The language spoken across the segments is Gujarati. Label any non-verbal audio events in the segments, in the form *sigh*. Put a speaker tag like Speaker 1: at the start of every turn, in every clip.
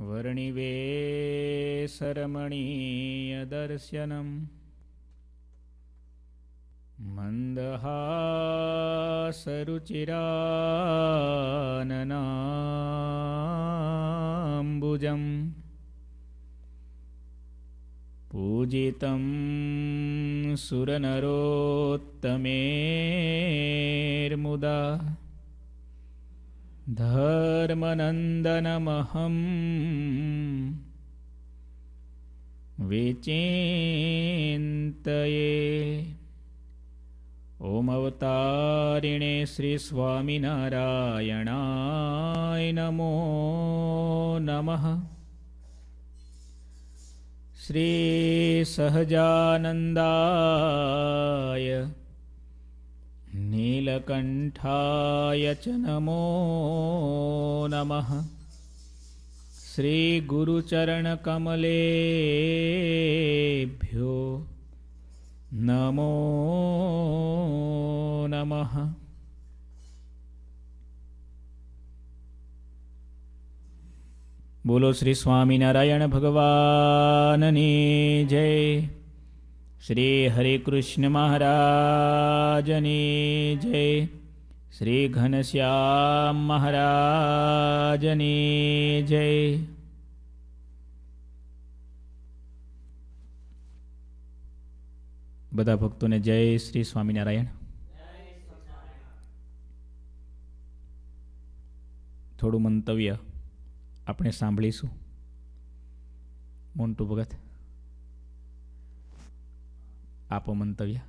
Speaker 1: वर्णिवेसरमणीयदर्शनम् मन्दहासरुचिराननाम्बुजम् पूजितं सुरनरोत्तमेर्मुदा धर्मनन्दनमहं विचिन्तये ॐमवतारिणे श्रीस्वामिनारायणाय नमो नमः श्रीसहजानन्दाय नीलकण्ठाय च नमो नमः श्रीगुरुचरणकमलेभ्यो नमो नमः बोलो श्रीस्वामिनारायणभगवाननी जय શ્રી હરિકૃષ્ણ મહારાજની જય શ્રી ઘનશ્યામ મહારાજની જય બધા ભક્તોને જય શ્રી સ્વામિનારાયણ થોડું મંતવ્ય આપણે સાંભળીશું મોન્ટુ ભગત આપો મંતવ્ય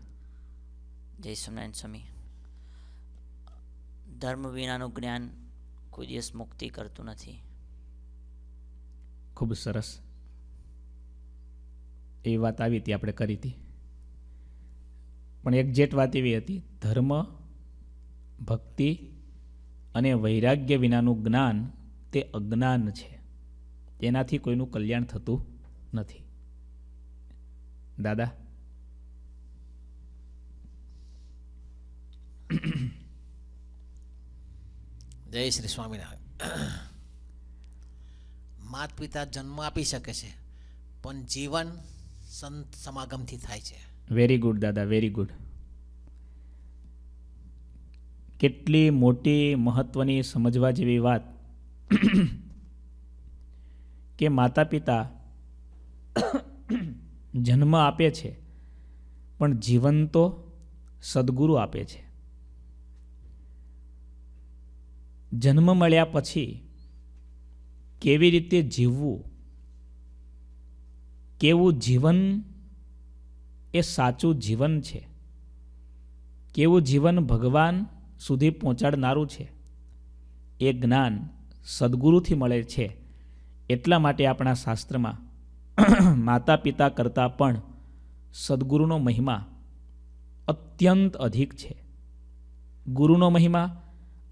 Speaker 1: જય સ્વામિનારાયણ સ્વામી ધર્મ વિનાનું જ્ઞાન કોઈ દિવસ મુક્તિ કરતું નથી ખૂબ સરસ એ વાત આવી હતી આપણે કરી હતી પણ એક જેટ વાત એવી હતી ધર્મ ભક્તિ અને વૈરાગ્ય વિનાનું જ્ઞાન તે અજ્ઞાન છે તેનાથી કોઈનું કલ્યાણ થતું નથી દાદા *clears throat* જય શ્રી સ્વામિનારાયણ *clears throat* માતા પિતા જન્મ આપી શકે છે પણ જીવન સંત સમાગમથી થાય છે વેરી ગુડ દાદા વેરી ગુડ કેટલી મોટી મહત્વની સમજવા જેવી વાત *clears throat* કે માતા પિતા જન્મ આપે છે પણ જીવન તો સદગુરુ આપે છે જન્મ મળ્યા પછી કેવી રીતે જીવવું કેવું જીવન એ સાચું જીવન છે કેવું જીવન ભગવાન સુધી પહોંચાડનારું છે એ જ્ઞાન સદગુરુથી મળે છે એટલા માટે આપણા શાસ્ત્રમાં માતા પિતા કરતાં પણ સદગુરુનો મહિમા અત્યંત અધિક છે ગુરુનો મહિમા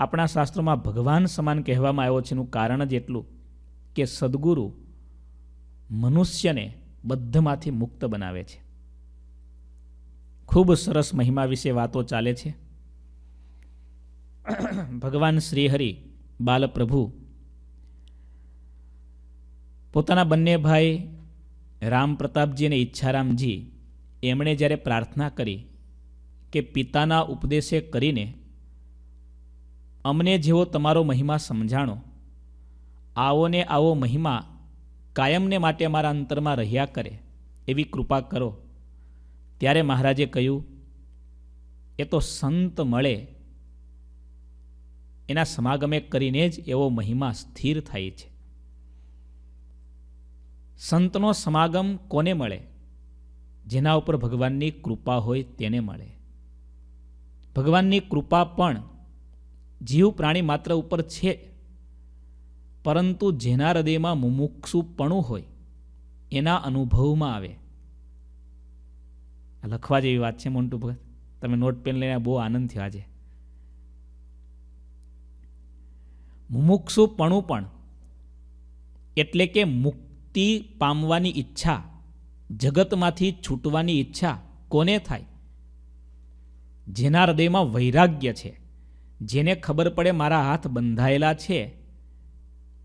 Speaker 1: આપણા શાસ્ત્રોમાં ભગવાન સમાન કહેવામાં આવ્યો છે એનું કારણ જ એટલું કે સદગુરુ મનુષ્યને બધમાંથી મુક્ત બનાવે છે ખૂબ સરસ મહિમા વિશે વાતો ચાલે છે *clears throat* ભગવાન શ્રીહરિ બાલપ્રભુ પોતાના બંને ભાઈ રામ પ્રતાપજી અને ઈચ્છારામજી એમણે જ્યારે પ્રાર્થના કરી કે પિતાના ઉપદેશે કરીને અમને જેવો તમારો મહિમા સમજાણો આવો ને આવો મહિમા કાયમને માટે અમારા અંતરમાં રહ્યા કરે એવી કૃપા કરો ત્યારે મહારાજે કહ્યું એ તો સંત મળે એના સમાગમે કરીને જ એવો મહિમા સ્થિર થાય છે સંતનો સમાગમ કોને મળે જેના ઉપર ભગવાનની કૃપા હોય તેને મળે ભગવાનની કૃપા પણ જીવ પ્રાણી માત્ર ઉપર છે પરંતુ જેના હૃદયમાં મુમુક્ષુપણું હોય એના અનુભવમાં આવે લખવા જેવી વાત છે મોન્ટુ ભગત તમે નોટ પેન લઈને બહુ આનંદ થયો આજે મુમુક્ષુપણું પણ એટલે કે મુક્તિ પામવાની ઈચ્છા જગતમાંથી છૂટવાની ઈચ્છા કોને થાય જેના હૃદયમાં વૈરાગ્ય છે જેને ખબર પડે મારા હાથ બંધાયેલા છે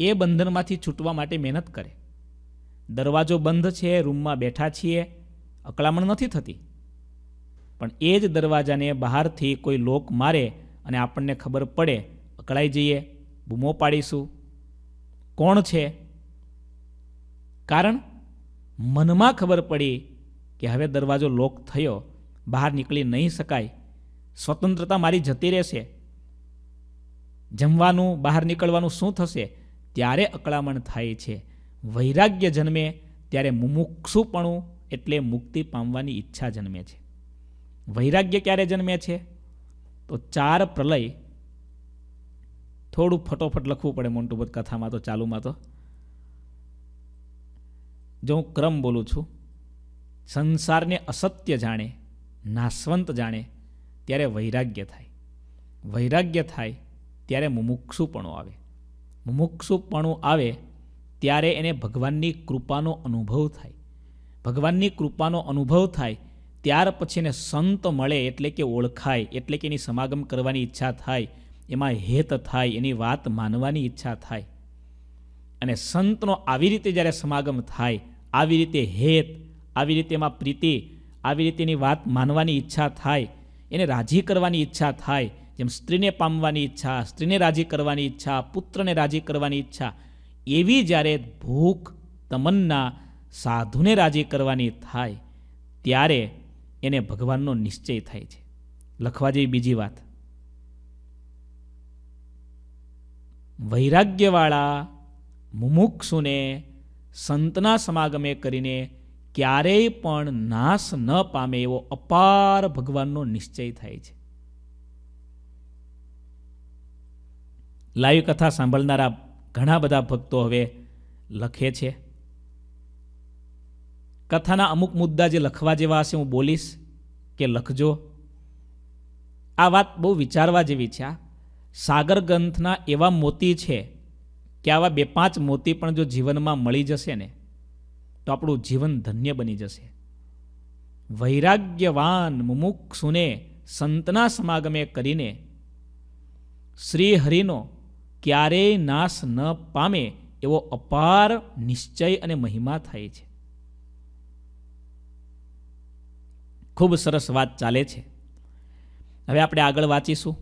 Speaker 1: એ બંધનમાંથી છૂટવા માટે મહેનત કરે દરવાજો બંધ છે રૂમમાં બેઠા છીએ અકળામણ નથી થતી પણ એ જ દરવાજાને બહારથી કોઈ લોક મારે અને આપણને ખબર પડે અકળાઈ જઈએ બૂમો પાડીશું કોણ છે કારણ મનમાં ખબર પડી કે હવે દરવાજો લોક થયો બહાર નીકળી નહીં શકાય સ્વતંત્રતા મારી જતી રહેશે જમવાનું બહાર નીકળવાનું શું થશે ત્યારે અકળામણ થાય છે વૈરાગ્ય જન્મે ત્યારે મુમુક્ષુપણું એટલે મુક્તિ પામવાની ઈચ્છા જન્મે છે વૈરાગ્ય ક્યારે જન્મે છે તો ચાર પ્રલય થોડું ફટોફટ લખવું પડે બધ કથામાં તો ચાલુમાં તો જો હું ક્રમ બોલું છું સંસારને અસત્ય જાણે નાસવંત જાણે ત્યારે વૈરાગ્ય થાય વૈરાગ્ય થાય ત્યારે મુમુક્ષુપણું આવે મુમુક્ષુપણું આવે ત્યારે એને ભગવાનની કૃપાનો અનુભવ થાય ભગવાનની કૃપાનો અનુભવ થાય ત્યાર પછી એને સંત મળે એટલે કે ઓળખાય એટલે કે એની સમાગમ કરવાની ઈચ્છા થાય એમાં હેત થાય એની વાત માનવાની ઈચ્છા થાય અને સંતનો આવી રીતે જ્યારે સમાગમ થાય આવી રીતે હેત આવી રીતે એમાં પ્રીતિ આવી રીતે એની વાત માનવાની ઈચ્છા થાય એને રાજી કરવાની ઈચ્છા થાય જેમ સ્ત્રીને પામવાની ઈચ્છા સ્ત્રીને રાજી કરવાની ઈચ્છા પુત્રને રાજી કરવાની ઈચ્છા એવી જ્યારે ભૂખ તમન્ના સાધુને રાજી કરવાની થાય ત્યારે એને ભગવાનનો નિશ્ચય થાય છે લખવા જેવી બીજી વાત વૈરાગ્યવાળા મુમુક્ષુને સંતના સમાગમે કરીને ક્યારેય પણ નાશ ન પામે એવો અપાર ભગવાનનો નિશ્ચય થાય છે લાઈવ કથા સાંભળનારા ઘણા બધા ભક્તો હવે લખે છે કથાના અમુક મુદ્દા જે લખવા જેવા હશે હું બોલીશ કે લખજો આ વાત બહુ વિચારવા જેવી છે આ સાગર ગ્રંથના એવા મોતી છે કે આવા બે પાંચ મોતી પણ જો જીવનમાં મળી જશે ને તો આપણું જીવન ધન્ય બની જશે વૈરાગ્યવાન મુમુક્ષુને સંતના સમાગમે કરીને શ્રી હરિનો ક્યારેય નાશ ન પામે એવો અપાર નિશ્ચય અને મહિમા થાય છે ખૂબ સરસ વાત ચાલે છે હવે આપણે આગળ વાંચીશું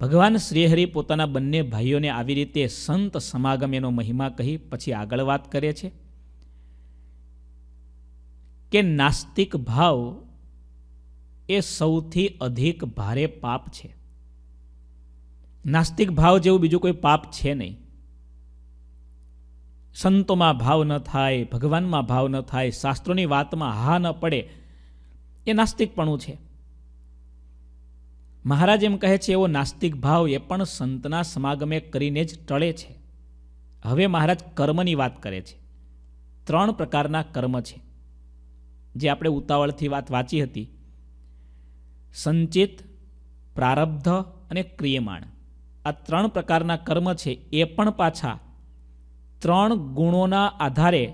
Speaker 1: ભગવાન શ્રીહરિ પોતાના બંને ભાઈઓને આવી રીતે સંત સમાગમ એનો મહિમા કહી પછી આગળ વાત કરે છે કે નાસ્તિક ભાવ એ સૌથી અધિક ભારે પાપ છે નાસ્તિક ભાવ જેવું બીજું કોઈ પાપ છે નહીં સંતોમાં ભાવ ન થાય ભગવાનમાં ભાવ ન થાય શાસ્ત્રોની વાતમાં હા ન પડે એ નાસ્તિકપણું છે મહારાજ એમ કહે છે એવો નાસ્તિક ભાવ એ પણ સંતના સમાગમે કરીને જ ટળે છે હવે મહારાજ કર્મની વાત કરે છે ત્રણ પ્રકારના કર્મ છે જે આપણે ઉતાવળથી વાત વાંચી હતી સંચિત પ્રારબ્ધ અને ક્રિયમાણ આ ત્રણ પ્રકારના કર્મ છે એ પણ પાછા ત્રણ ગુણોના આધારે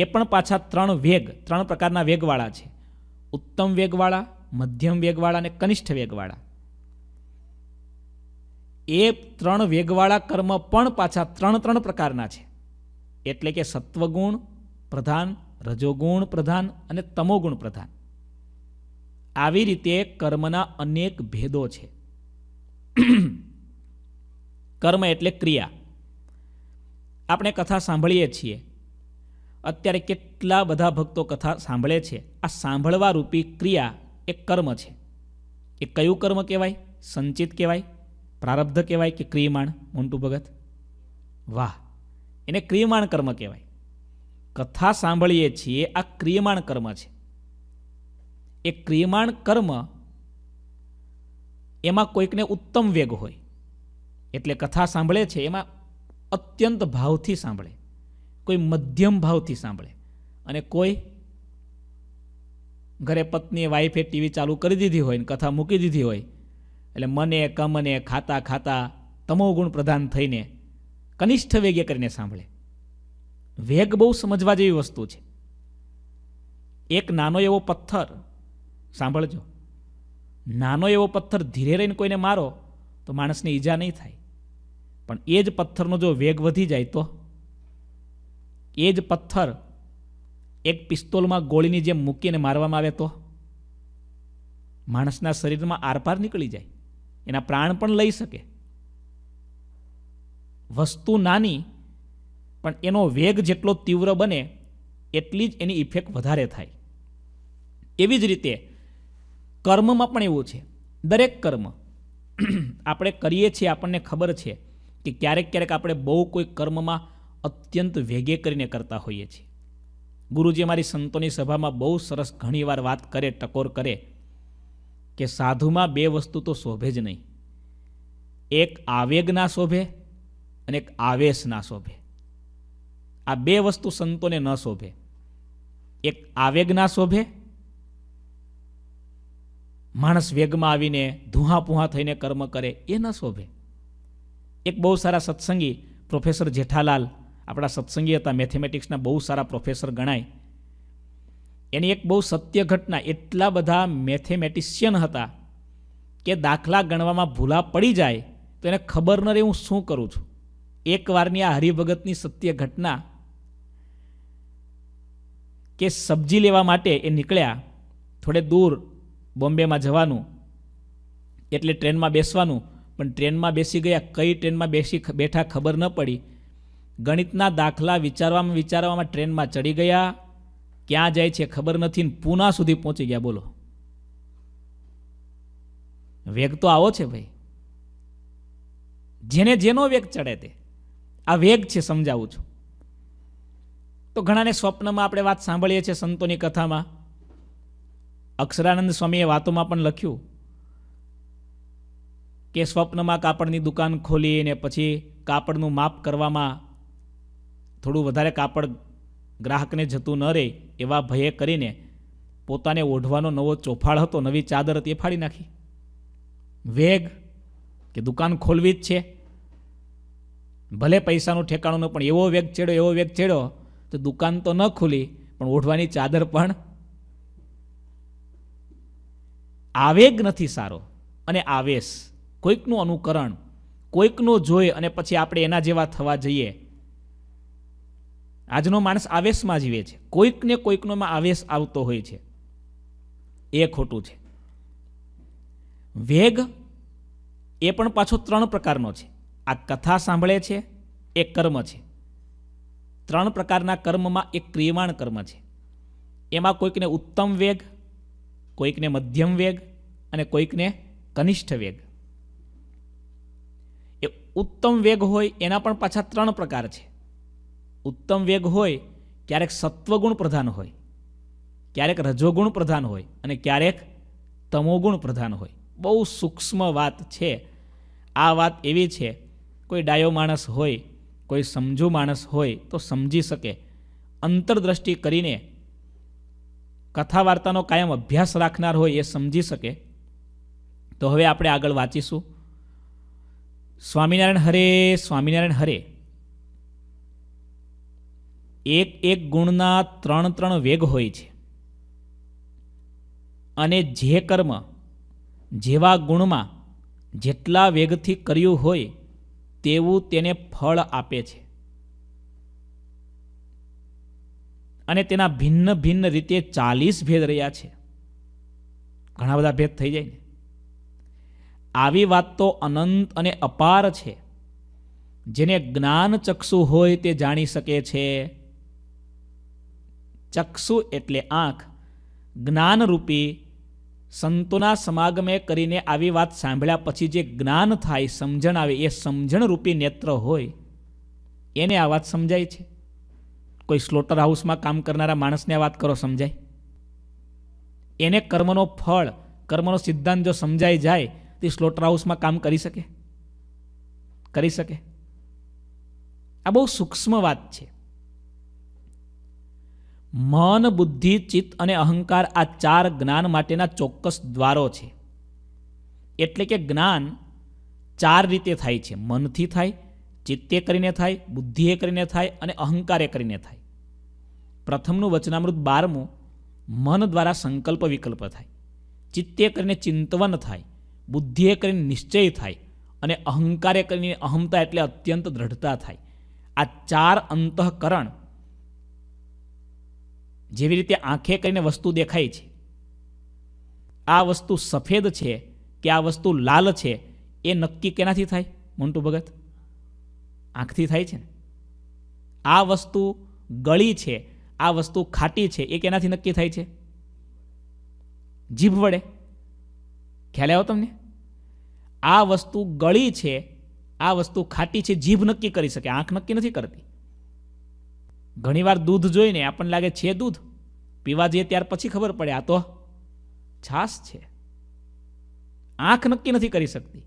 Speaker 1: એ પણ પાછા ત્રણ વેગ ત્રણ પ્રકારના વેગવાળા છે ઉત્તમ વેગવાળા મધ્યમ વેગવાળા અને કનિષ્ઠ વેગવાળા એ ત્રણ વેગવાળા કર્મ પણ પાછા ત્રણ ત્રણ પ્રકારના છે એટલે કે સત્વગુણ પ્રધાન રજોગુણ પ્રધાન અને તમોગુણ પ્રધાન આવી રીતે કર્મના અનેક ભેદો છે કર્મ એટલે ક્રિયા આપણે કથા સાંભળીએ છીએ અત્યારે કેટલા બધા ભક્તો કથા સાંભળે છે આ સાંભળવા રૂપી ક્રિયા એ કર્મ છે એ કયું કર્મ કહેવાય સંચિત કહેવાય પ્રારબ્ધ કહેવાય કે ક્રિયમાણ મોન્ટુ ભગત વાહ એને ક્રિયમાણ કર્મ કહેવાય કથા સાંભળીએ છીએ આ ક્રિયમાણ કર્મ છે એ ક્રિયમાણ કર્મ એમાં કોઈકને ઉત્તમ વેગ હોય એટલે કથા સાંભળે છે એમાં અત્યંત ભાવથી સાંભળે કોઈ મધ્યમ ભાવથી સાંભળે અને કોઈ ઘરે પત્ની વાઈફે ટીવી ચાલુ કરી દીધી હોય ને કથા મૂકી દીધી હોય એટલે મને કમને ખાતા ખાતા તમોગુણ પ્રધાન થઈને કનિષ્ઠ વેગે કરીને સાંભળે વેગ બહુ સમજવા જેવી વસ્તુ છે એક નાનો એવો પથ્થર સાંભળજો નાનો એવો પથ્થર ધીરે રહીને કોઈને મારો તો માણસને ઈજા નહીં થાય પણ એ જ પથ્થરનો જો વેગ વધી જાય તો એ જ પથ્થર એક પિસ્તોલમાં ગોળીની જેમ મૂકીને મારવામાં આવે તો માણસના શરીરમાં આરપાર નીકળી જાય એના પ્રાણ પણ લઈ શકે વસ્તુ નાની પણ એનો વેગ જેટલો તીવ્ર બને એટલી જ એની ઇફેક્ટ વધારે થાય એવી જ રીતે કર્મમાં પણ એવું છે દરેક કર્મ *clears throat* આપણે કરીએ છીએ આપણને ખબર છે કે ક્યારેક ક્યારેક આપણે બહુ કોઈ કર્મમાં અત્યંત વેગે કરીને કરતા હોઈએ છીએ ગુરુજી મારી સંતોની સભામાં બહુ સરસ ઘણીવાર વાત કરે ટકોર કરે કે સાધુમાં બે વસ્તુ તો શોભે જ નહીં એક આવેગના શોભે અને એક આવેશના શોભે આ બે વસ્તુ સંતોને ન શોભે એક આવેગના શોભે માણસ વેગમાં આવીને ધુહાપુહા થઈને કર્મ કરે એ ન શોભે એક બહુ સારા સત્સંગી પ્રોફેસર જેઠાલાલ આપણા સત્સંગી હતા મેથેમેટિક્સના બહુ સારા પ્રોફેસર ગણાય એની એક બહુ સત્ય ઘટના એટલા બધા મેથેમેટિશિયન હતા કે દાખલા ગણવામાં ભૂલા પડી જાય તો એને ખબર ન રહે હું શું કરું છું એકવારની આ હરિભગતની સત્ય ઘટના કે સબ્જી લેવા માટે એ નીકળ્યા થોડે દૂર બોમ્બેમાં જવાનું એટલે ટ્રેનમાં બેસવાનું પણ ટ્રેનમાં બેસી ગયા કઈ ટ્રેનમાં બેસી બેઠા ખબર ન પડી ગણિતના દાખલા વિચારવામાં વિચારવામાં ટ્રેનમાં ચડી ગયા ક્યાં જાય છે ખબર નથી ને પૂના સુધી પહોંચી ગયા બોલો વેગ તો આવો છે ભાઈ જેને જેનો વેગ ચડે તે આ વેગ છે સમજાવું છું તો ઘણાને સ્વપ્નમાં આપણે વાત સાંભળીએ છીએ સંતોની કથામાં અક્ષરાનંદ સ્વામીએ વાતોમાં પણ લખ્યું કે સ્વપ્નમાં કાપડની દુકાન ખોલી ને પછી કાપડનું માપ કરવામાં થોડું વધારે કાપડ ગ્રાહકને જતું ન રહે એવા ભયે કરીને પોતાને ઓઢવાનો નવો ચોફાળ હતો નવી ચાદર હતી એ ફાડી નાખી વેગ કે દુકાન ખોલવી જ છે ભલે પૈસાનું ઠેકાણું પણ એવો વેગ ચેડ્યો એવો વેગ ચેડ્યો તો દુકાન તો ન ખુલી પણ ઓઢવાની ચાદર પણ આવેગ નથી સારો અને આવેશ કોઈકનું અનુકરણ કોઈકનો જોઈ અને પછી આપણે એના જેવા થવા જઈએ આજનો માણસ આવેશમાં જીવે છે કોઈકને કોઈકનોમાં આવેશ આવતો હોય છે એ ખોટું છે વેગ એ પણ પાછો ત્રણ પ્રકારનો છે આ કથા સાંભળે છે એ કર્મ છે ત્રણ પ્રકારના કર્મમાં એક ક્રિયમાણ કર્મ છે એમાં કોઈકને ઉત્તમ વેગ કોઈકને મધ્યમ વેગ અને કોઈકને કનિષ્ઠ વેગ એ ઉત્તમ વેગ હોય એના પણ પાછા ત્રણ પ્રકાર છે ઉત્તમ વેગ હોય ક્યારેક સત્વગુણ પ્રધાન હોય ક્યારેક રજોગુણ પ્રધાન હોય અને ક્યારેક તમોગુણ પ્રધાન હોય બહુ સૂક્ષ્મ વાત છે આ વાત એવી છે કોઈ ડાયો માણસ હોય કોઈ સમજુ માણસ હોય તો સમજી શકે અંતરદ્રષ્ટિ કરીને કથા વાર્તાનો કાયમ અભ્યાસ રાખનાર હોય એ સમજી શકે તો હવે આપણે આગળ વાંચીશું સ્વામિનારાયણ હરે સ્વામિનારાયણ હરે એક એક ગુણના ત્રણ ત્રણ વેગ હોય છે અને જે કર્મ જેવા ગુણમાં જેટલા વેગથી કર્યું હોય તેવું તેને ફળ આપે છે અને તેના ભિન્ન ભિન્ન રીતે ચાલીસ ભેદ રહ્યા છે ઘણા બધા ભેદ થઈ જાય ને આવી વાત તો અનંત અને અપાર છે જેને જ્ઞાન ચક્ષુ હોય તે જાણી શકે છે ચક્ષુ એટલે આંખ જ્ઞાનરૂપી સંતોના સમાગમે કરીને આવી વાત સાંભળ્યા પછી જે જ્ઞાન થાય સમજણ આવે એ સમજણરૂપી નેત્ર હોય એને આ વાત સમજાય છે કોઈ સ્લોટર હાઉસમાં કામ કરનારા માણસને વાત કરો સમજાય એને કર્મનો ફળ કર્મનો સિદ્ધાંત જો સમજાઈ જાય તે સ્લોટર હાઉસમાં કામ કરી શકે કરી શકે આ બહુ સૂક્ષ્મ વાત છે મન બુદ્ધિ ચિત્ત અને અહંકાર આ ચાર જ્ઞાન માટેના ચોક્કસ દ્વારો છે એટલે કે જ્ઞાન ચાર રીતે થાય છે મનથી થાય ચિત્તે કરીને થાય બુદ્ધિએ કરીને થાય અને અહંકારે કરીને થાય પ્રથમનું વચનામૃત બારમું મન દ્વારા સંકલ્પ વિકલ્પ થાય ચિત્તે કરીને ચિંતવન થાય બુદ્ધિએ કરીને નિશ્ચય થાય અને અહંકારે કરીને અહમતા એટલે અત્યંત દ્રઢતા થાય આ ચાર અંતઃકરણ જેવી રીતે આંખે કરીને વસ્તુ દેખાય છે આ વસ્તુ સફેદ છે કે આ વસ્તુ લાલ છે એ નક્કી કેનાથી થાય મોન્ટુ ભગત આંખથી થાય છે ને આ વસ્તુ ગળી છે આ વસ્તુ ખાટી છે એ કેનાથી નક્કી થાય છે જીભ વડે ખ્યાલ આવ્યો તમને આ વસ્તુ ગળી છે આ વસ્તુ ખાટી છે જીભ નક્કી કરી શકે આંખ નક્કી નથી કરતી ઘણીવાર દૂધ જોઈને આપણને લાગે છે દૂધ પીવા જઈએ ત્યાર પછી ખબર પડે આ તો છાશ છે આંખ નક્કી નથી કરી શકતી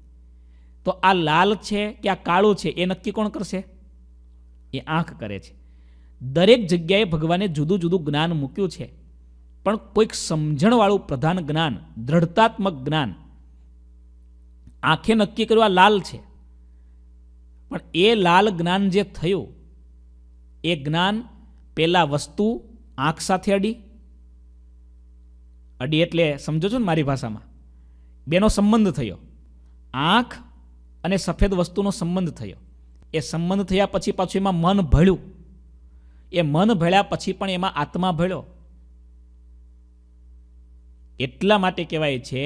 Speaker 1: તો આ લાલ છે કે આ કાળું છે એ નક્કી કોણ કરશે એ આંખ કરે છે દરેક જગ્યાએ ભગવાને જુદું જુદું જ્ઞાન મૂક્યું છે પણ કોઈક સમજણવાળું પ્રધાન જ્ઞાન દ્રઢતાત્મક જ્ઞાન આંખે નક્કી કર્યું આ લાલ છે પણ એ લાલ જ્ઞાન જે થયું એ જ્ઞાન પહેલાં વસ્તુ આંખ સાથે અડી અડી એટલે સમજો છો ને મારી ભાષામાં બેનો સંબંધ થયો આંખ અને સફેદ વસ્તુનો સંબંધ થયો એ સંબંધ થયા પછી પાછું એમાં મન ભળ્યું એ મન ભળ્યા પછી પણ એમાં આત્મા ભળ્યો એટલા માટે કહેવાય છે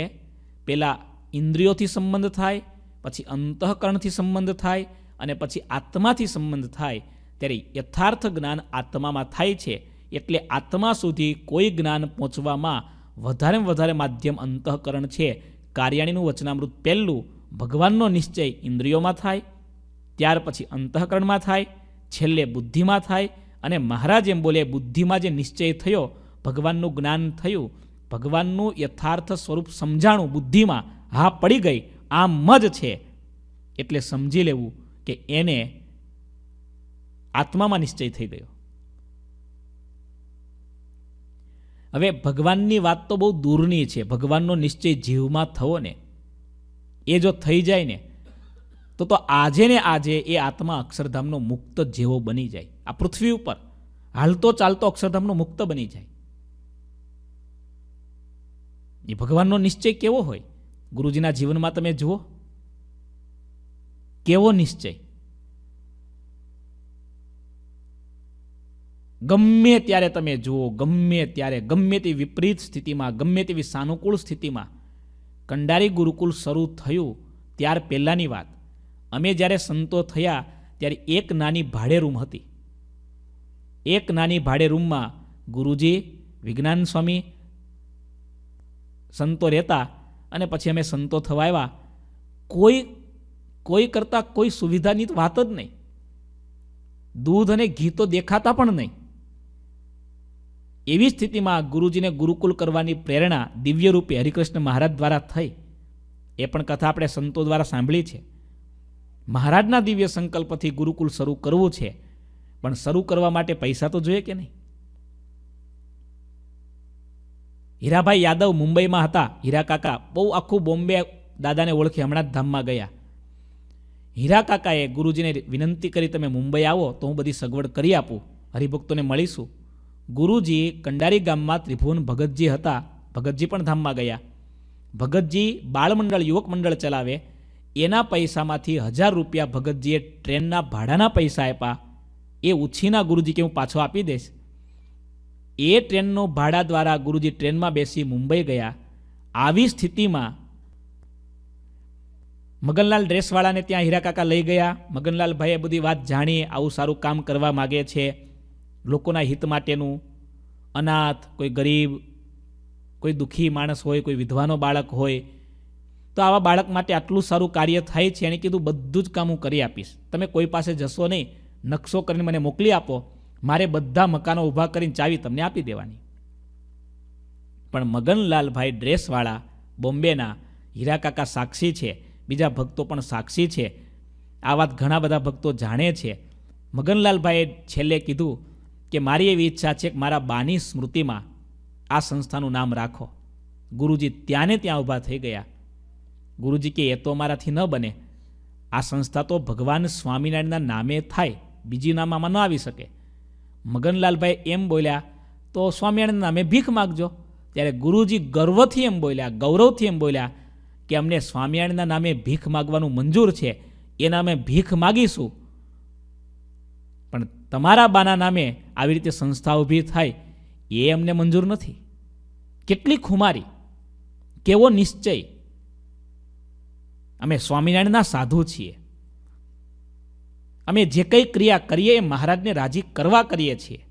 Speaker 1: પહેલાં ઇન્દ્રિયોથી સંબંધ થાય પછી અંતઃકરણથી સંબંધ થાય અને પછી આત્માથી સંબંધ થાય ત્યારે યથાર્થ જ્ઞાન આત્મામાં થાય છે એટલે આત્મા સુધી કોઈ જ્ઞાન પહોંચવામાં વધારે વધારે માધ્યમ અંતઃકરણ છે કાર્યાણીનું વચનામૃત પહેલું ભગવાનનો નિશ્ચય ઇન્દ્રિયોમાં થાય ત્યાર પછી અંતઃકરણમાં થાય છેલ્લે બુદ્ધિમાં થાય અને મહારાજ એમ બોલે બુદ્ધિમાં જે નિશ્ચય થયો ભગવાનનું જ્ઞાન થયું ભગવાનનું યથાર્થ સ્વરૂપ સમજાણું બુદ્ધિમાં હા પડી ગઈ આમ જ છે એટલે સમજી લેવું કે એને આત્મામાં નિશ્ચય થઈ ગયો હવે ભગવાનની વાત તો બહુ દૂરની છે ભગવાનનો નિશ્ચય જીવમાં થવો ને એ જો થઈ જાય ને તો તો આજે ને આજે એ આત્મા અક્ષરધામનો મુક્ત જેવો બની જાય આ પૃથ્વી ઉપર હાલતો ચાલતો અક્ષરધામનો મુક્ત બની જાય એ ભગવાનનો નિશ્ચય કેવો હોય ગુરુજીના જીવનમાં તમે જુઓ કેવો નિશ્ચય ગમે ત્યારે તમે જુઓ ગમે ત્યારે ગમે તે વિપરીત સ્થિતિમાં ગમે તેવી સાનુકૂળ સ્થિતિમાં કંડારી ગુરુકુલ શરૂ થયું ત્યાર પહેલાંની વાત અમે જ્યારે સંતો થયા ત્યારે એક નાની ભાડે રૂમ હતી એક નાની ભાડે રૂમમાં ગુરુજી વિજ્ઞાન સ્વામી સંતો રહેતા અને પછી અમે સંતો થવા આવ્યા કોઈ કોઈ કરતાં કોઈ સુવિધાની વાત જ નહીં દૂધ અને ઘી તો દેખાતા પણ નહીં એવી સ્થિતિમાં ગુરુજીને ગુરુકુલ કરવાની પ્રેરણા દિવ્ય રૂપે હરિકૃષ્ણ મહારાજ દ્વારા થઈ એ પણ કથા આપણે સંતો દ્વારા સાંભળી છે મહારાજના દિવ્ય સંકલ્પથી ગુરુકુલ શરૂ કરવું છે પણ શરૂ કરવા માટે પૈસા તો જોઈએ કે નહીં હીરાભાઈ યાદવ મુંબઈમાં હતા હીરા કાકા બહુ આખું બોમ્બે દાદાને ઓળખી હમણાં જ ધામમાં ગયા હીરા કાકાએ ગુરુજીને વિનંતી કરી તમે મુંબઈ આવો તો હું બધી સગવડ કરી આપું હરિભક્તોને મળીશું ગુરુજી કંડારી ગામમાં ત્રિભુવન ભગતજી હતા ભગતજી પણ ધામમાં ગયા ભગતજી બાળમંડળ યુવક મંડળ ચલાવે એના પૈસામાંથી હજાર રૂપિયા ભગતજીએ ટ્રેનના ભાડાના પૈસા આપ્યા એ ઉછીના ગુરુજી કે હું પાછો આપી દઈશ એ ટ્રેનનો ભાડા દ્વારા ગુરુજી ટ્રેનમાં બેસી મુંબઈ ગયા આવી સ્થિતિમાં મગનલાલ ડ્રેસવાળાને ત્યાં હીરાકાકા લઈ ગયા મગનલાલ ભાઈએ બધી વાત જાણી આવું સારું કામ કરવા માગે છે લોકોના હિત માટેનું અનાથ કોઈ ગરીબ કોઈ દુઃખી માણસ હોય કોઈ વિધવાનો બાળક હોય તો આવા બાળક માટે આટલું સારું કાર્ય થાય છે એણે કીધું બધું જ કામ હું કરી આપીશ તમે કોઈ પાસે જશો નહીં નકશો કરીને મને મોકલી આપો મારે બધા મકાનો ઊભા કરીને ચાવી તમને આપી દેવાની પણ મગનલાલભાઈ ડ્રેસવાળા બોમ્બેના હીરાકાકા સાક્ષી છે બીજા ભક્તો પણ સાક્ષી છે આ વાત ઘણા બધા ભક્તો જાણે છે મગનલાલભાઈએ છેલ્લે કીધું કે મારી એવી ઈચ્છા છે કે મારા બાની સ્મૃતિમાં આ સંસ્થાનું નામ રાખો ગુરુજી ત્યાંને ત્યાં ઊભા થઈ ગયા ગુરુજી કે એ તો મારાથી ન બને આ સંસ્થા તો ભગવાન સ્વામિનારાયણના નામે થાય બીજી નામામાં ન આવી શકે મગનલાલભાઈ એમ બોલ્યા તો સ્વામિનારાયણના નામે ભીખ માગજો ત્યારે ગુરુજી ગર્વથી એમ બોલ્યા ગૌરવથી એમ બોલ્યા કે અમને સ્વામિનારાયણના નામે ભીખ માગવાનું મંજૂર છે એ નામે ભીખ માગીશું પણ તમારા બાના નામે આવી રીતે સંસ્થા ઊભી થાય એ અમને મંજૂર નથી કેટલી ખુમારી કેવો નિશ્ચય અમે સ્વામિનારાયણના સાધુ છીએ અમે જે કંઈ ક્રિયા કરીએ એ મહારાજને રાજી કરવા કરીએ છીએ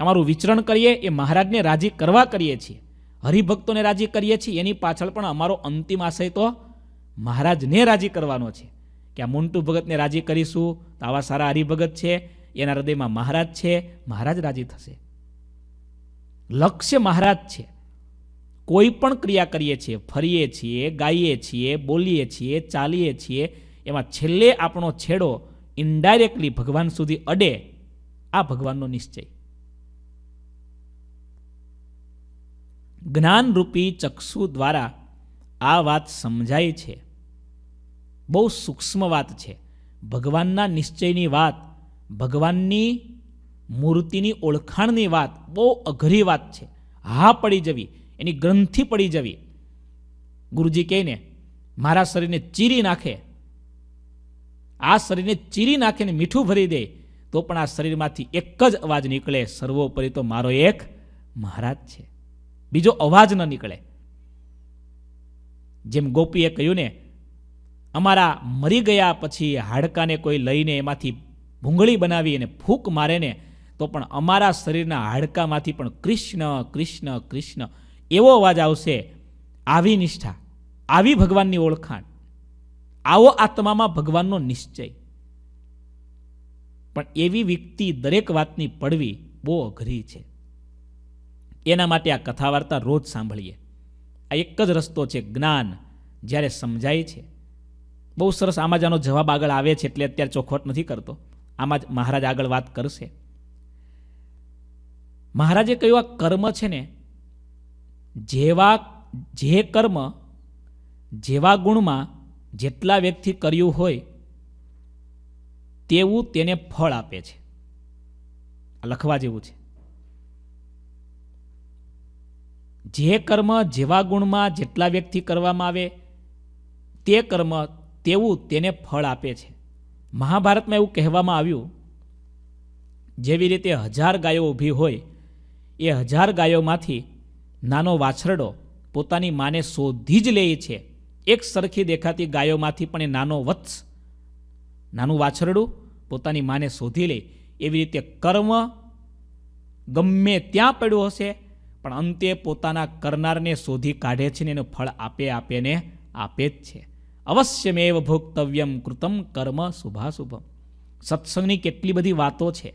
Speaker 1: અમારું વિચરણ કરીએ એ મહારાજને રાજી કરવા કરીએ છીએ હરિભક્તોને રાજી કરીએ છીએ એની પાછળ પણ અમારો અંતિમ આશય તો મહારાજને રાજી કરવાનો છે કે આ મોન્ટુ ભગતને રાજી કરીશું તો આવા સારા હરિભગત છે એના હૃદયમાં મહારાજ છે મહારાજ રાજી થશે લક્ષ્ય મહારાજ છે કોઈ પણ ક્રિયા કરીએ છીએ ફરીએ છીએ ગાઈએ છીએ બોલીએ છીએ ચાલીએ છીએ એમાં છેલ્લે આપણો છેડો ઇન્ડાયરેક્ટલી ભગવાન સુધી અડે આ ભગવાનનો નિશ્ચય જ્ઞાનરૂપી ચક્ષુ દ્વારા આ વાત સમજાય છે બહુ સૂક્ષ્મ વાત છે ભગવાનના નિશ્ચયની વાત ભગવાનની મૂર્તિની ઓળખાણની વાત બહુ અઘરી વાત છે હા પડી જવી એની ગ્રંથિ પડી જવી ગુરુજી કહીને મારા શરીરને ચીરી નાખે આ શરીરને ચીરી નાખે મીઠું ભરી દે તો પણ આ શરીરમાંથી એક જ અવાજ નીકળે સર્વોપરી તો મારો એક મહારાજ છે બીજો અવાજ ન નીકળે જેમ ગોપીએ કહ્યું ને અમારા મરી ગયા પછી હાડકાને કોઈ લઈને એમાંથી ભૂંગળી બનાવી અને ફૂંક મારે ને તો પણ અમારા શરીરના હાડકામાંથી પણ કૃષ્ણ કૃષ્ણ કૃષ્ણ એવો અવાજ આવશે આવી નિષ્ઠા આવી ભગવાનની ઓળખાણ આવો આત્મામાં ભગવાનનો નિશ્ચય પણ એવી વ્યક્તિ દરેક વાતની પડવી બહુ અઘરી છે એના માટે આ કથા વાર્તા રોજ સાંભળીએ આ એક જ રસ્તો છે જ્ઞાન જ્યારે સમજાય છે બહુ સરસ આમાં જ જવાબ આગળ આવે છે એટલે અત્યારે ચોખવટ નથી કરતો આમાં જ મહારાજ આગળ વાત કરશે મહારાજે કહ્યું આ કર્મ છે ને જેવા જે કર્મ જેવા ગુણમાં જેટલા વ્યક્તિ કર્યું હોય તેવું તેને ફળ આપે છે લખવા જેવું છે જે કર્મ જેવા ગુણમાં જેટલા વ્યક્તિ કરવામાં આવે તે કર્મ તેવું તેને ફળ આપે છે મહાભારતમાં એવું કહેવામાં આવ્યું જેવી રીતે હજાર ગાયો ઊભી હોય એ હજાર ગાયોમાંથી નાનો વાછરડો પોતાની માને શોધી જ લે છે એક સરખી દેખાતી ગાયોમાંથી પણ એ નાનો વત્સ નાનું વાછરડું પોતાની માને શોધી લે એવી રીતે કર્મ ગમે ત્યાં પડ્યું હશે પણ અંતે પોતાના કરનારને શોધી કાઢે છે ને એનું ફળ આપે આપેને આપે જ છે અવશ્યમેવ ભોક્તવ્યમ કૃતમ કર્મ શુભાશુભમ સત્સંગની કેટલી બધી વાતો છે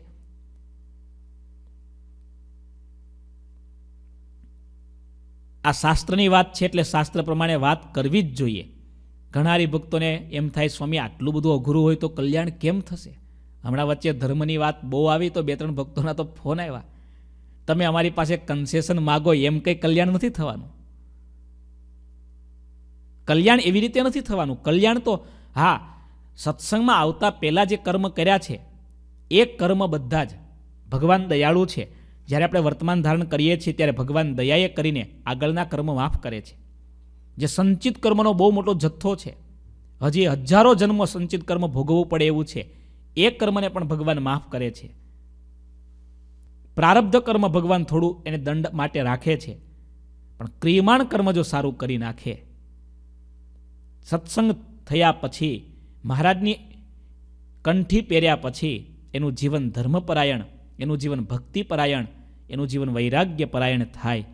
Speaker 1: આ શાસ્ત્રની વાત છે એટલે શાસ્ત્ર પ્રમાણે વાત કરવી જ જોઈએ ઘણારી ભક્તોને એમ થાય સ્વામી આટલું બધું અઘરું હોય તો કલ્યાણ કેમ થશે હમણાં વચ્ચે ધર્મની વાત બહુ આવી તો બે ત્રણ ભક્તોના તો ફોન આવ્યા તમે અમારી પાસે કન્સેશન માગો એમ કંઈ કલ્યાણ નથી થવાનું કલ્યાણ એવી રીતે નથી થવાનું કલ્યાણ તો હા સત્સંગમાં આવતા પહેલાં જે કર્મ કર્યા છે એ કર્મ બધા જ ભગવાન દયાળુ છે જ્યારે આપણે વર્તમાન ધારણ કરીએ છીએ ત્યારે ભગવાન દયાએ કરીને આગળના કર્મ માફ કરે છે જે સંચિત કર્મનો બહુ મોટો જથ્થો છે હજી હજારો જન્મ સંચિત કર્મ ભોગવવું પડે એવું છે એ કર્મને પણ ભગવાન માફ કરે છે પ્રારબ્ધ કર્મ ભગવાન થોડું એને દંડ માટે રાખે છે પણ ક્રિયમાણ કર્મ જો સારું કરી નાખે સત્સંગ થયા પછી મહારાજની કંઠી પહેર્યા પછી એનું જીવન ધર્મપરાયણ એનું જીવન ભક્તિપરાયણ એનું જીવન વૈરાગ્ય પરાયણ થાય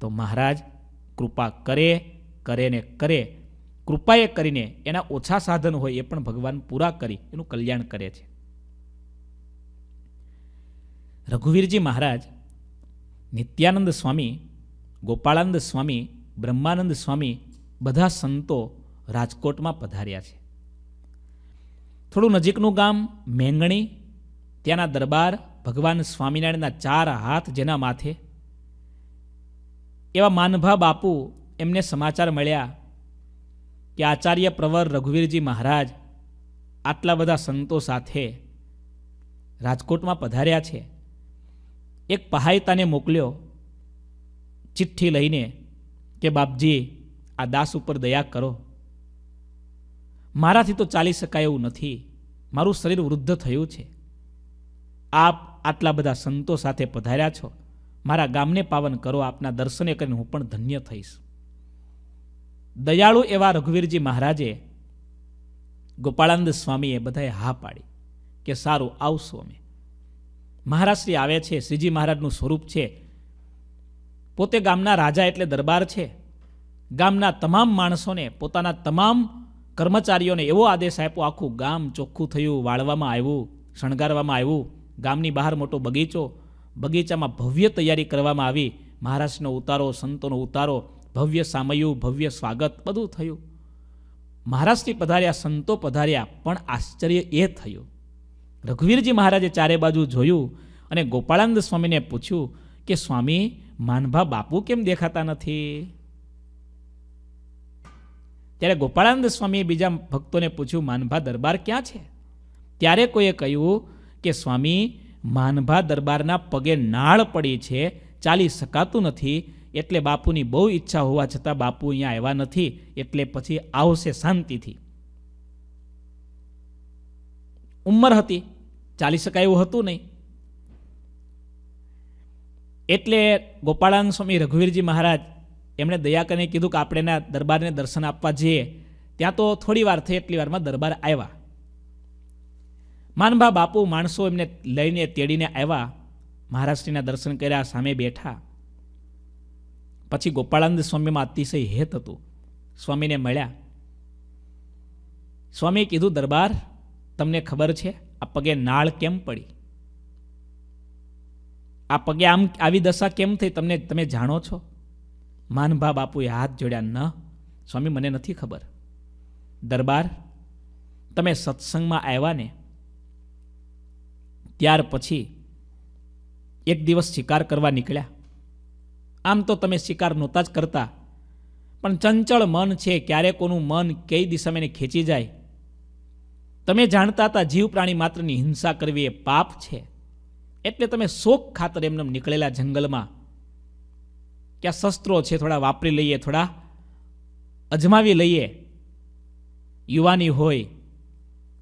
Speaker 1: તો મહારાજ કૃપા કરે કરે ને કરે કૃપાએ કરીને એના ઓછા સાધન હોય એ પણ ભગવાન પૂરા કરી એનું કલ્યાણ કરે છે રઘુવીરજી મહારાજ નિત્યાનંદ સ્વામી ગોપાળાનંદ સ્વામી બ્રહ્માનંદ સ્વામી બધા સંતો રાજકોટમાં પધાર્યા છે થોડું નજીકનું ગામ મેંગણી ત્યાંના દરબાર ભગવાન સ્વામિનારાયણના ચાર હાથ જેના માથે એવા માનભા બાપુ એમને સમાચાર મળ્યા કે આચાર્ય પ્રવર રઘુવીરજી મહારાજ આટલા બધા સંતો સાથે રાજકોટમાં પધાર્યા છે એક પહાયતાને મોકલ્યો ચિઠ્ઠી લઈને કે બાપજી આ દાસ ઉપર દયા કરો મારાથી તો ચાલી શકાય એવું નથી મારું શરીર વૃદ્ધ થયું છે આપ આટલા બધા સંતો સાથે પધાર્યા છો મારા ગામને પાવન કરો આપના દર્શને કરીને હું પણ ધન્ય થઈશ દયાળુ એવા રઘુવીરજી મહારાજે ગોપાળાનંદ સ્વામીએ બધાએ હા પાડી કે સારું આવશો અમે મહારાજશ્રી આવે છે શ્રીજી મહારાજનું સ્વરૂપ છે પોતે ગામના રાજા એટલે દરબાર છે ગામના તમામ માણસોને પોતાના તમામ કર્મચારીઓને એવો આદેશ આપ્યો આખું ગામ ચોખ્ખું થયું વાળવામાં આવ્યું શણગારવામાં આવ્યું ગામની બહાર મોટો બગીચો બગીચામાં ભવ્ય તૈયારી કરવામાં આવી મહારાષ્ટ્રનો ઉતારો સંતોનો ઉતારો ભવ્ય સામયું ભવ્ય સ્વાગત બધું થયું મહારાજથી પધાર્યા સંતો પધાર્યા પણ આશ્ચર્ય એ થયું રઘુવીરજી મહારાજે ચારે બાજુ જોયું અને ગોપાળાનંદ સ્વામીને પૂછ્યું કે સ્વામી માનભા બાપુ કેમ દેખાતા નથી ત્યારે ગોપાળાનંદ સ્વામીએ બીજા ભક્તોને પૂછ્યું માનભા દરબાર ક્યાં છે ત્યારે કોઈએ કહ્યું કે સ્વામી માનભા દરબારના પગે નાળ પડી છે ચાલી શકાતું નથી એટલે બાપુની બહુ ઈચ્છા હોવા છતાં બાપુ અહીંયા આવ્યા નથી એટલે પછી આવશે શાંતિથી ઉંમર હતી ચાલી શકાય એવું હતું નહીં એટલે ગોપાળાનંદ સ્વામી રઘુવીરજી મહારાજ એમણે દયા કરીને કીધું કે આપણે એના દરબારને દર્શન આપવા જઈએ ત્યાં તો થોડી વાર થઈ એટલી વારમાં દરબાર આવ્યા માનભા બાપુ માણસો એમને લઈને તેડીને આવ્યા મહારાષ્ટ્રીના દર્શન કર્યા સામે બેઠા પછી ગોપાળાનંદ સ્વામીમાં અતિશય હેત હતું સ્વામીને મળ્યા સ્વામીએ કીધું દરબાર તમને ખબર છે આ પગે નાળ કેમ પડી આ પગે આમ આવી દશા કેમ થઈ તમને તમે જાણો છો માનભા બાપુએ હાથ જોડ્યા ન સ્વામી મને નથી ખબર દરબાર તમે સત્સંગમાં આવ્યા ને ત્યાર પછી એક દિવસ શિકાર કરવા નીકળ્યા આમ તો તમે શિકાર નહોતા જ કરતા પણ ચંચળ મન છે ક્યારે કોનું મન કઈ દિશામાં એને ખેંચી જાય તમે જાણતા હતા જીવ પ્રાણી માત્રની હિંસા કરવી એ પાપ છે એટલે તમે શોક ખાતર એમને નીકળેલા જંગલમાં કે આ શસ્ત્રો છે થોડા વાપરી લઈએ થોડા અજમાવી લઈએ યુવાની હોય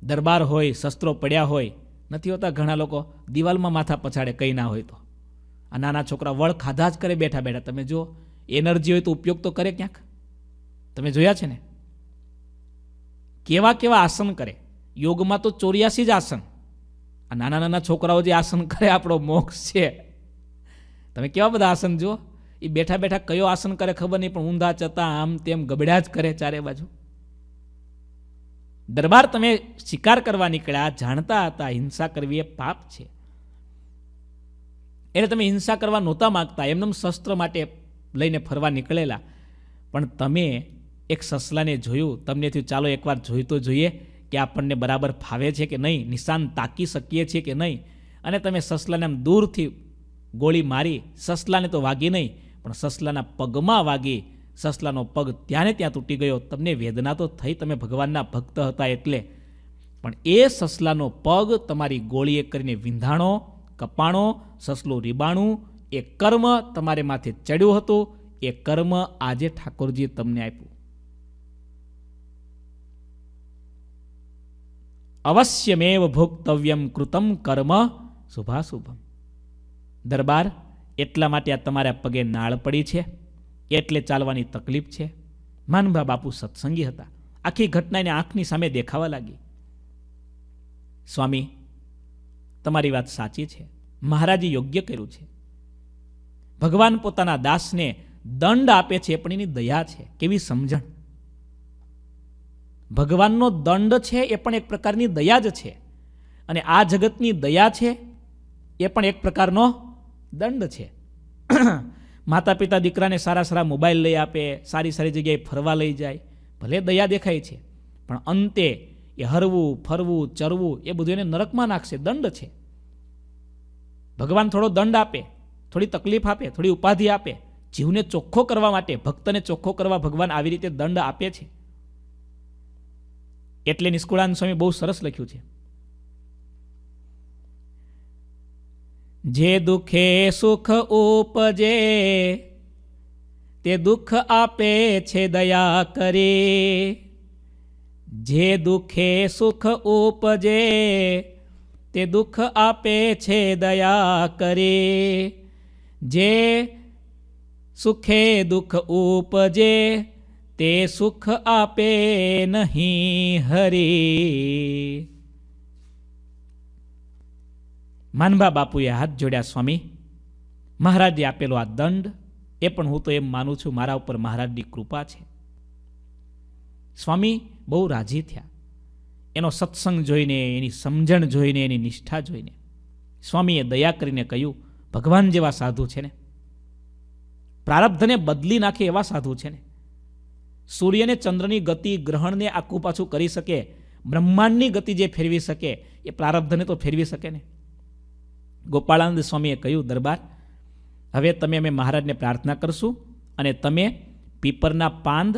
Speaker 1: દરબાર હોય શસ્ત્રો પડ્યા હોય નથી હોતા ઘણા લોકો દિવાલમાં માથા પછાડે કંઈ ના હોય તો આ નાના છોકરા વળ ખાધા જ કરે બેઠા બેઠા તમે જો એનર્જી હોય તો ઉપયોગ તો કરે ક્યાંક તમે જોયા છે ને કેવા કેવા આસન કરે યોગમાં તો ચોર્યાસી જ આસન આ નાના નાના છોકરાઓ જે આસન કરે આપણો મોક્ષ છે તમે કેવા બધા આસન જુઓ એ બેઠા બેઠા કયો આસન કરે ખબર નહીં પણ ઊંધા ચતા આમ તેમ ગબડ્યા જ કરે ચારે બાજુ દરબાર તમે શિકાર કરવા નીકળ્યા જાણતા હતા હિંસા કરવી એ પાપ છે એટલે તમે હિંસા કરવા નહોતા માગતા એમને શસ્ત્ર માટે લઈને ફરવા નીકળેલા પણ તમે એક સસલાને જોયું તમને થયું ચાલો એકવાર જોઈ તો જોઈએ કે આપણને બરાબર ફાવે છે કે નહીં નિશાન તાકી શકીએ છીએ કે નહીં અને તમે સસલાને આમ દૂરથી ગોળી મારી સસલાને તો વાગી નહીં પણ સસલાના પગમાં વાગી સસલાનો પગ ત્યાંને ત્યાં તૂટી ગયો તમને વેદના તો થઈ તમે ભગવાનના ભક્ત હતા એટલે પણ એ સસલાનો પગ તમારી ગોળીએ કરીને વિંધાણો કપાણો સસલું રીબાણું એ કર્મ તમારે માથે ચડ્યું હતું એ કર્મ આજે ઠાકોરજીએ તમને આપ્યું અવશ્યમેવ ભોક્તવ્યમ કૃતમ કર્મ શુભાશુભમ દરબાર એટલા માટે આ તમારા પગે નાળ પડી છે એટલે ચાલવાની તકલીફ છે માનભા બાપુ સત્સંગી હતા આખી ઘટનાને આંખની સામે દેખાવા લાગી સ્વામી તમારી વાત સાચી છે મહારાજે યોગ્ય કર્યું છે ભગવાન પોતાના દાસને દંડ આપે છે પણ એની દયા છે કેવી સમજણ ભગવાનનો દંડ છે એ પણ એક પ્રકારની દયા જ છે અને આ જગતની દયા છે એ પણ એક પ્રકારનો દંડ છે *clears throat* માતા પિતા દીકરાને સારા સારા મોબાઈલ લઈ આપે સારી સારી જગ્યાએ ફરવા લઈ જાય ભલે દયા દેખાય છે પણ અંતે એ હરવું ફરવું ચરવું એ બધું એને નરકમાં નાખશે દંડ છે ભગવાન થોડો દંડ આપે થોડી તકલીફ આપે થોડી ઉપાધિ આપે જીવને ચોખ્ખો કરવા માટે ભક્તને ચોખ્ખો કરવા ભગવાન આવી રીતે દંડ આપે છે એટલે નિષ્કુળાનંદ સ્વામી બહુ સરસ લખ્યું છે જે દુઃખે સુખ ઉપજે તે દુઃખ આપે છે દયા કરી જે દુઃખે સુખ ઉપજે તે દુઃખ આપે છે દયા કરી જે સુખે દુઃખ ઉપજે તે સુખ આપે નહીં હરી માનભા બાપુએ હાથ જોડ્યા સ્વામી મહારાજે આપેલો આ દંડ એ પણ હું તો એમ માનું છું મારા ઉપર મહારાજની કૃપા છે સ્વામી બહુ રાજી થયા એનો સત્સંગ જોઈને એની સમજણ જોઈને એની નિષ્ઠા જોઈને સ્વામીએ દયા કરીને કહ્યું ભગવાન જેવા સાધુ છે ને પ્રારબ્ધને બદલી નાખે એવા સાધુ છે ને સૂર્યને ચંદ્રની ગતિ ગ્રહણને આખું પાછું કરી શકે બ્રહ્માંડની ગતિ જે ફેરવી શકે એ પ્રારબ્ધને તો ફેરવી શકે ને ગોપાળાનંદ સ્વામીએ કહ્યું દરબાર હવે તમે અમે મહારાજને પ્રાર્થના કરશું અને તમે પીપરના પાંદ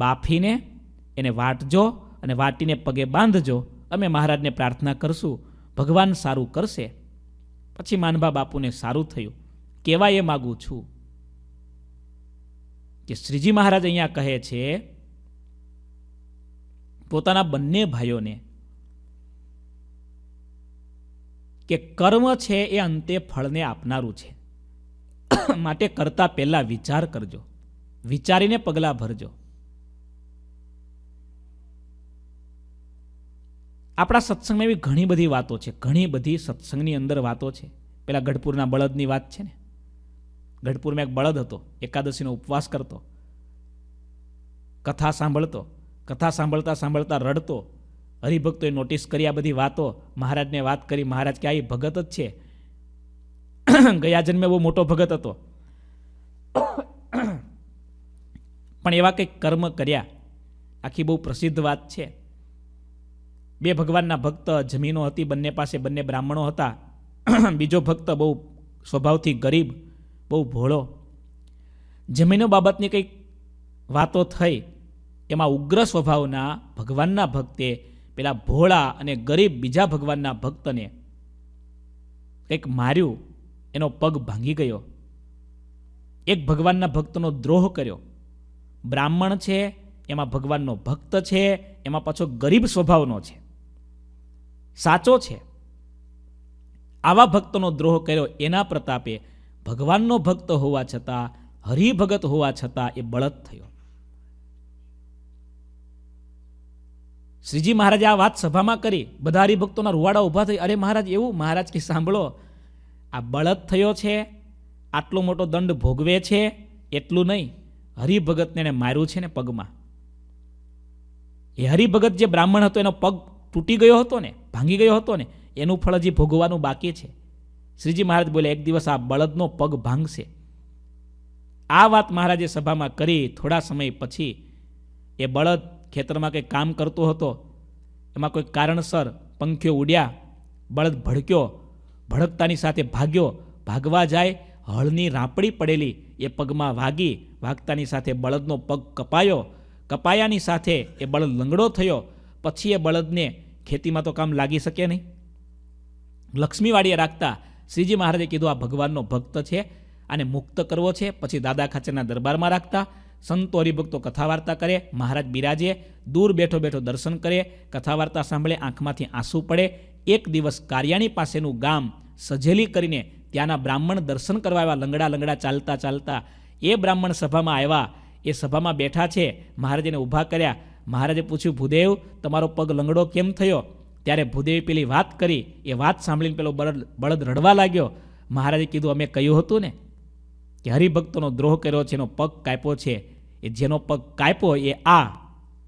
Speaker 1: બાફીને એને વાટજો અને વાટીને પગે બાંધજો અમે મહારાજને પ્રાર્થના કરશું ભગવાન સારું કરશે પછી માનભા બાપુને સારું થયું કહેવા એ માગું છું કે શ્રીજી મહારાજ અહીંયા કહે છે પોતાના બંને ભાઈઓને કે કર્મ છે એ અંતે ફળને આપનારું છે માટે કરતા પહેલા વિચાર કરજો વિચારીને પગલાં ભરજો આપણા સત્સંગમાં એવી ઘણી બધી વાતો છે ઘણી બધી સત્સંગની અંદર વાતો છે પેલા ગઢપુરના બળદની વાત છે ને ગઢપુરમાં એક બળદ હતો એકાદશીનો ઉપવાસ કરતો કથા સાંભળતો કથા સાંભળતા સાંભળતા રડતો હરિભક્તોએ નોટિસ કરી આ બધી વાતો મહારાજને વાત કરી મહારાજ કે આ એ ભગત જ છે *coughs* ગયા જન્મે બહુ મોટો ભગત હતો *coughs* પણ એવા કંઈક કર્મ કર્યા આખી બહુ પ્રસિદ્ધ વાત છે બે ભગવાનના ભક્ત જમીનો હતી બંને પાસે બંને બ્રાહ્મણો હતા *coughs* બીજો ભક્ત બહુ સ્વભાવથી ગરીબ બહુ ભોળો જમીનો બાબતની કંઈક વાતો થઈ એમાં ઉગ્ર સ્વભાવના ભગવાનના ભક્તે પેલા ભોળા અને ગરીબ બીજા ભગવાનના ભક્તને કંઈક માર્યું એનો પગ ભાંગી ગયો એક ભગવાનના ભક્તનો દ્રોહ કર્યો બ્રાહ્મણ છે એમાં ભગવાનનો ભક્ત છે એમાં પાછો ગરીબ સ્વભાવનો છે સાચો છે આવા ભક્તનો દ્રોહ કર્યો એના પ્રતાપે ભગવાનનો ભક્ત હોવા છતાં હરિભગત હોવા છતાં એ બળદ થયો શ્રીજી મહારાજે આ વાત સભામાં કરી બધા હરિભક્તોના રૂવાડા ઊભા થઈ અરે મહારાજ એવું મહારાજ કે સાંભળો આ બળદ થયો છે આટલો મોટો દંડ ભોગવે છે એટલું નહીં હરિભગતને એણે માર્યું છે ને પગમાં એ હરિભગત જે બ્રાહ્મણ હતો એનો પગ તૂટી ગયો હતો ને ભાંગી ગયો હતો ને એનું ફળ હજી ભોગવવાનું બાકી છે શ્રીજી મહારાજ બોલે એક દિવસ આ બળદનો પગ ભાંગશે આ વાત મહારાજે સભામાં કરી થોડા સમય પછી એ બળદ ખેતરમાં કંઈ કામ કરતો હતો એમાં કોઈ કારણસર પંખીઓ ઉડ્યા બળદ ભડક્યો ભડકતાની સાથે ભાગ્યો ભાગવા જાય હળની રાપડી પડેલી એ પગમાં વાગી વાગતાની સાથે બળદનો પગ કપાયો કપાયાની સાથે એ બળદ લંગડો થયો પછી એ બળદને ખેતીમાં તો કામ લાગી શકે નહીં લક્ષ્મીવાડીએ રાખતા શ્રીજી મહારાજે કીધું આ ભગવાનનો ભક્ત છે આને મુક્ત કરવો છે પછી દાદા ખાચરના દરબારમાં રાખતા સંતો હરિભક્તો કથા વાર્તા કરે મહારાજ બિરાજે દૂર બેઠો બેઠો દર્શન કરે કથા વાર્તા સાંભળે આંખમાંથી આંસુ પડે એક દિવસ કારિયાણી પાસેનું ગામ સજેલી કરીને ત્યાંના બ્રાહ્મણ દર્શન કરવા આવ્યા લંગડા લંગડા ચાલતા ચાલતા એ બ્રાહ્મણ સભામાં આવ્યા એ સભામાં બેઠા છે મહારાજને ઊભા કર્યા મહારાજે પૂછ્યું ભૂદેવ તમારો પગ લંગડો કેમ થયો ત્યારે ભૂદેવી પેલી વાત કરી એ વાત સાંભળીને પેલો બળદ બળદ રડવા લાગ્યો મહારાજે કીધું અમે કહ્યું હતું ને કે હરિભક્તોનો દ્રોહ કર્યો છે એનો પગ કાપ્યો છે એ જેનો પગ કાપ્યો એ આ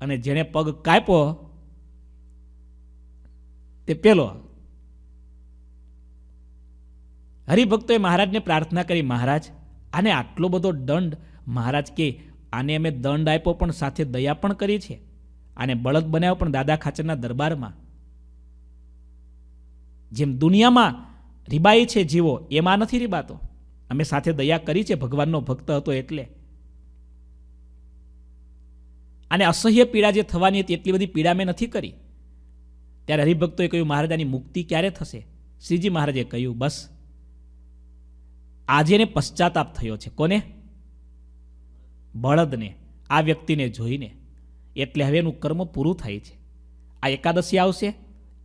Speaker 1: અને જેણે પગ કાપ્યો તે પેલો હરિભક્તોએ મહારાજને પ્રાર્થના કરી મહારાજ આને આટલો બધો દંડ મહારાજ કે આને અમે દંડ આપ્યો પણ સાથે દયા પણ કરી છે આને બળદ બનાવ્યો પણ દાદા ખાચરના દરબારમાં જેમ દુનિયામાં રીબાઈ છે જીવો એમાં નથી રીબાતો અમે સાથે દયા કરી છે ભગવાનનો ભક્ત હતો એટલે અને અસહ્ય પીડા જે થવાની હતી એટલી બધી પીડા મેં નથી કરી ત્યારે હરિભક્તોએ કહ્યું મહારાજાની મુક્તિ ક્યારે થશે શ્રીજી મહારાજે કહ્યું બસ આજે એને પશ્ચાતાપ થયો છે કોને બળદને આ વ્યક્તિને જોઈને એટલે હવે એનું કર્મ પૂરું થાય છે આ એકાદશી આવશે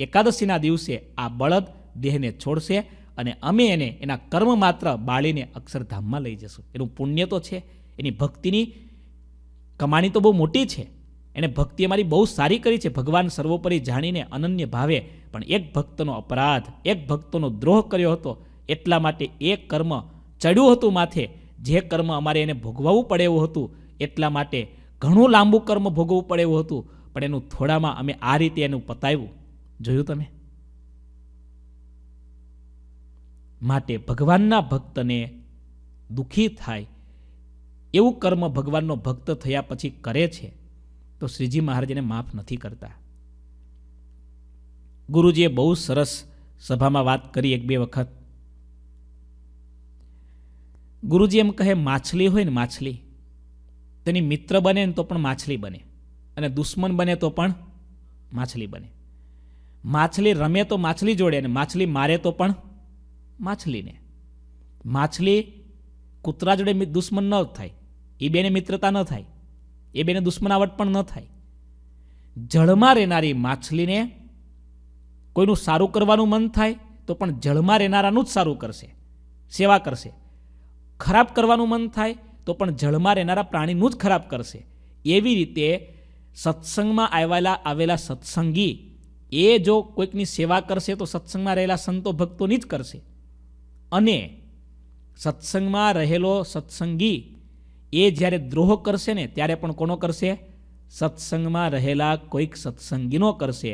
Speaker 1: એકાદશીના દિવસે આ બળદ દેહને છોડશે અને અમે એને એના કર્મ માત્ર બાળીને અક્ષરધામમાં લઈ જશું એનું પુણ્ય તો છે એની ભક્તિની કમાણી તો બહુ મોટી છે એણે ભક્તિ અમારી બહુ સારી કરી છે ભગવાન સર્વોપરી જાણીને અનન્ય ભાવે પણ એક ભક્તનો અપરાધ એક ભક્તનો દ્રોહ કર્યો હતો એટલા માટે એ કર્મ ચડ્યું હતું માથે જે કર્મ અમારે એને ભોગવવું પડે એવું હતું એટલા માટે ઘણું લાંબુ કર્મ ભોગવવું પડે એવું હતું પણ એનું થોડામાં અમે આ રીતે એનું પતાવ્યું જોયું તમે માટે ભગવાનના ભક્તને દુઃખી થાય એવું કર્મ ભગવાનનો ભક્ત થયા પછી કરે છે તો શ્રીજી મહારાજ માફ નથી કરતા ગુરુજીએ બહુ સરસ સભામાં વાત કરી એક બે વખત ગુરુજી એમ કહે માછલી હોય ને માછલી તેની મિત્ર બને ને તો પણ માછલી બને અને દુશ્મન બને તો પણ માછલી બને માછલી રમે તો માછલી જોડે અને માછલી મારે તો પણ માછલીને માછલી કૂતરા જોડે દુશ્મન ન થાય એ બેને મિત્રતા ન થાય એ બેને દુશ્મનાવટ પણ ન થાય જળમાં રહેનારી માછલીને કોઈનું સારું કરવાનું મન થાય તો પણ જળમાં રહેનારાનું જ સારું કરશે સેવા કરશે ખરાબ કરવાનું મન થાય તો પણ જળમાં રહેનારા પ્રાણીનું જ ખરાબ કરશે એવી રીતે સત્સંગમાં આવેલા આવેલા સત્સંગી એ જો કોઈકની સેવા કરશે તો સત્સંગમાં રહેલા સંતો ભક્તોની જ કરશે અને સત્સંગમાં રહેલો સત્સંગી એ જ્યારે દ્રોહ કરશે ને ત્યારે પણ કોનો કરશે સત્સંગમાં રહેલા કોઈક સત્સંગીનો કરશે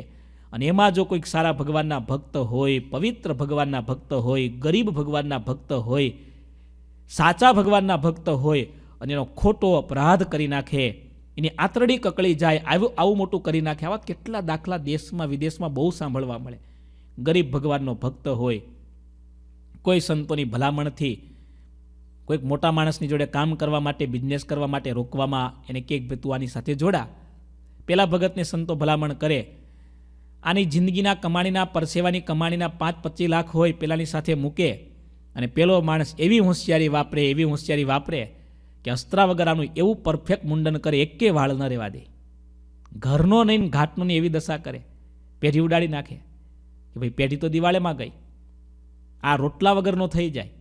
Speaker 1: અને એમાં જો કોઈક સારા ભગવાનના ભક્ત હોય પવિત્ર ભગવાનના ભક્ત હોય ગરીબ ભગવાનના ભક્ત હોય સાચા ભગવાનના ભક્ત હોય અને એનો ખોટો અપરાધ કરી નાખે એની આંતરડી કકળી જાય આવું આવું મોટું કરી નાખે આવા કેટલા દાખલા દેશમાં વિદેશમાં બહુ સાંભળવા મળે ગરીબ ભગવાનનો ભક્ત હોય કોઈ સંતોની ભલામણથી કોઈક મોટા માણસની જોડે કામ કરવા માટે બિઝનેસ કરવા માટે રોકવામાં એને કેક ભાઈ સાથે જોડા પેલા ભગતને સંતો ભલામણ કરે આની જિંદગીના કમાણીના પરસેવાની કમાણીના પાંચ પચીસ લાખ હોય પેલાની સાથે મૂકે અને પેલો માણસ એવી હોશિયારી વાપરે એવી હોશિયારી વાપરે કે અસ્ત્રા વગર આનું એવું પરફેક્ટ મુંડન કરે એકે વાળ ન રહેવા દે ઘરનો નહીં ઘાટનો એવી દશા કરે પેઢી ઉડાડી નાખે કે ભાઈ પેઢી તો દિવાળીમાં ગઈ આ રોટલા વગરનો થઈ જાય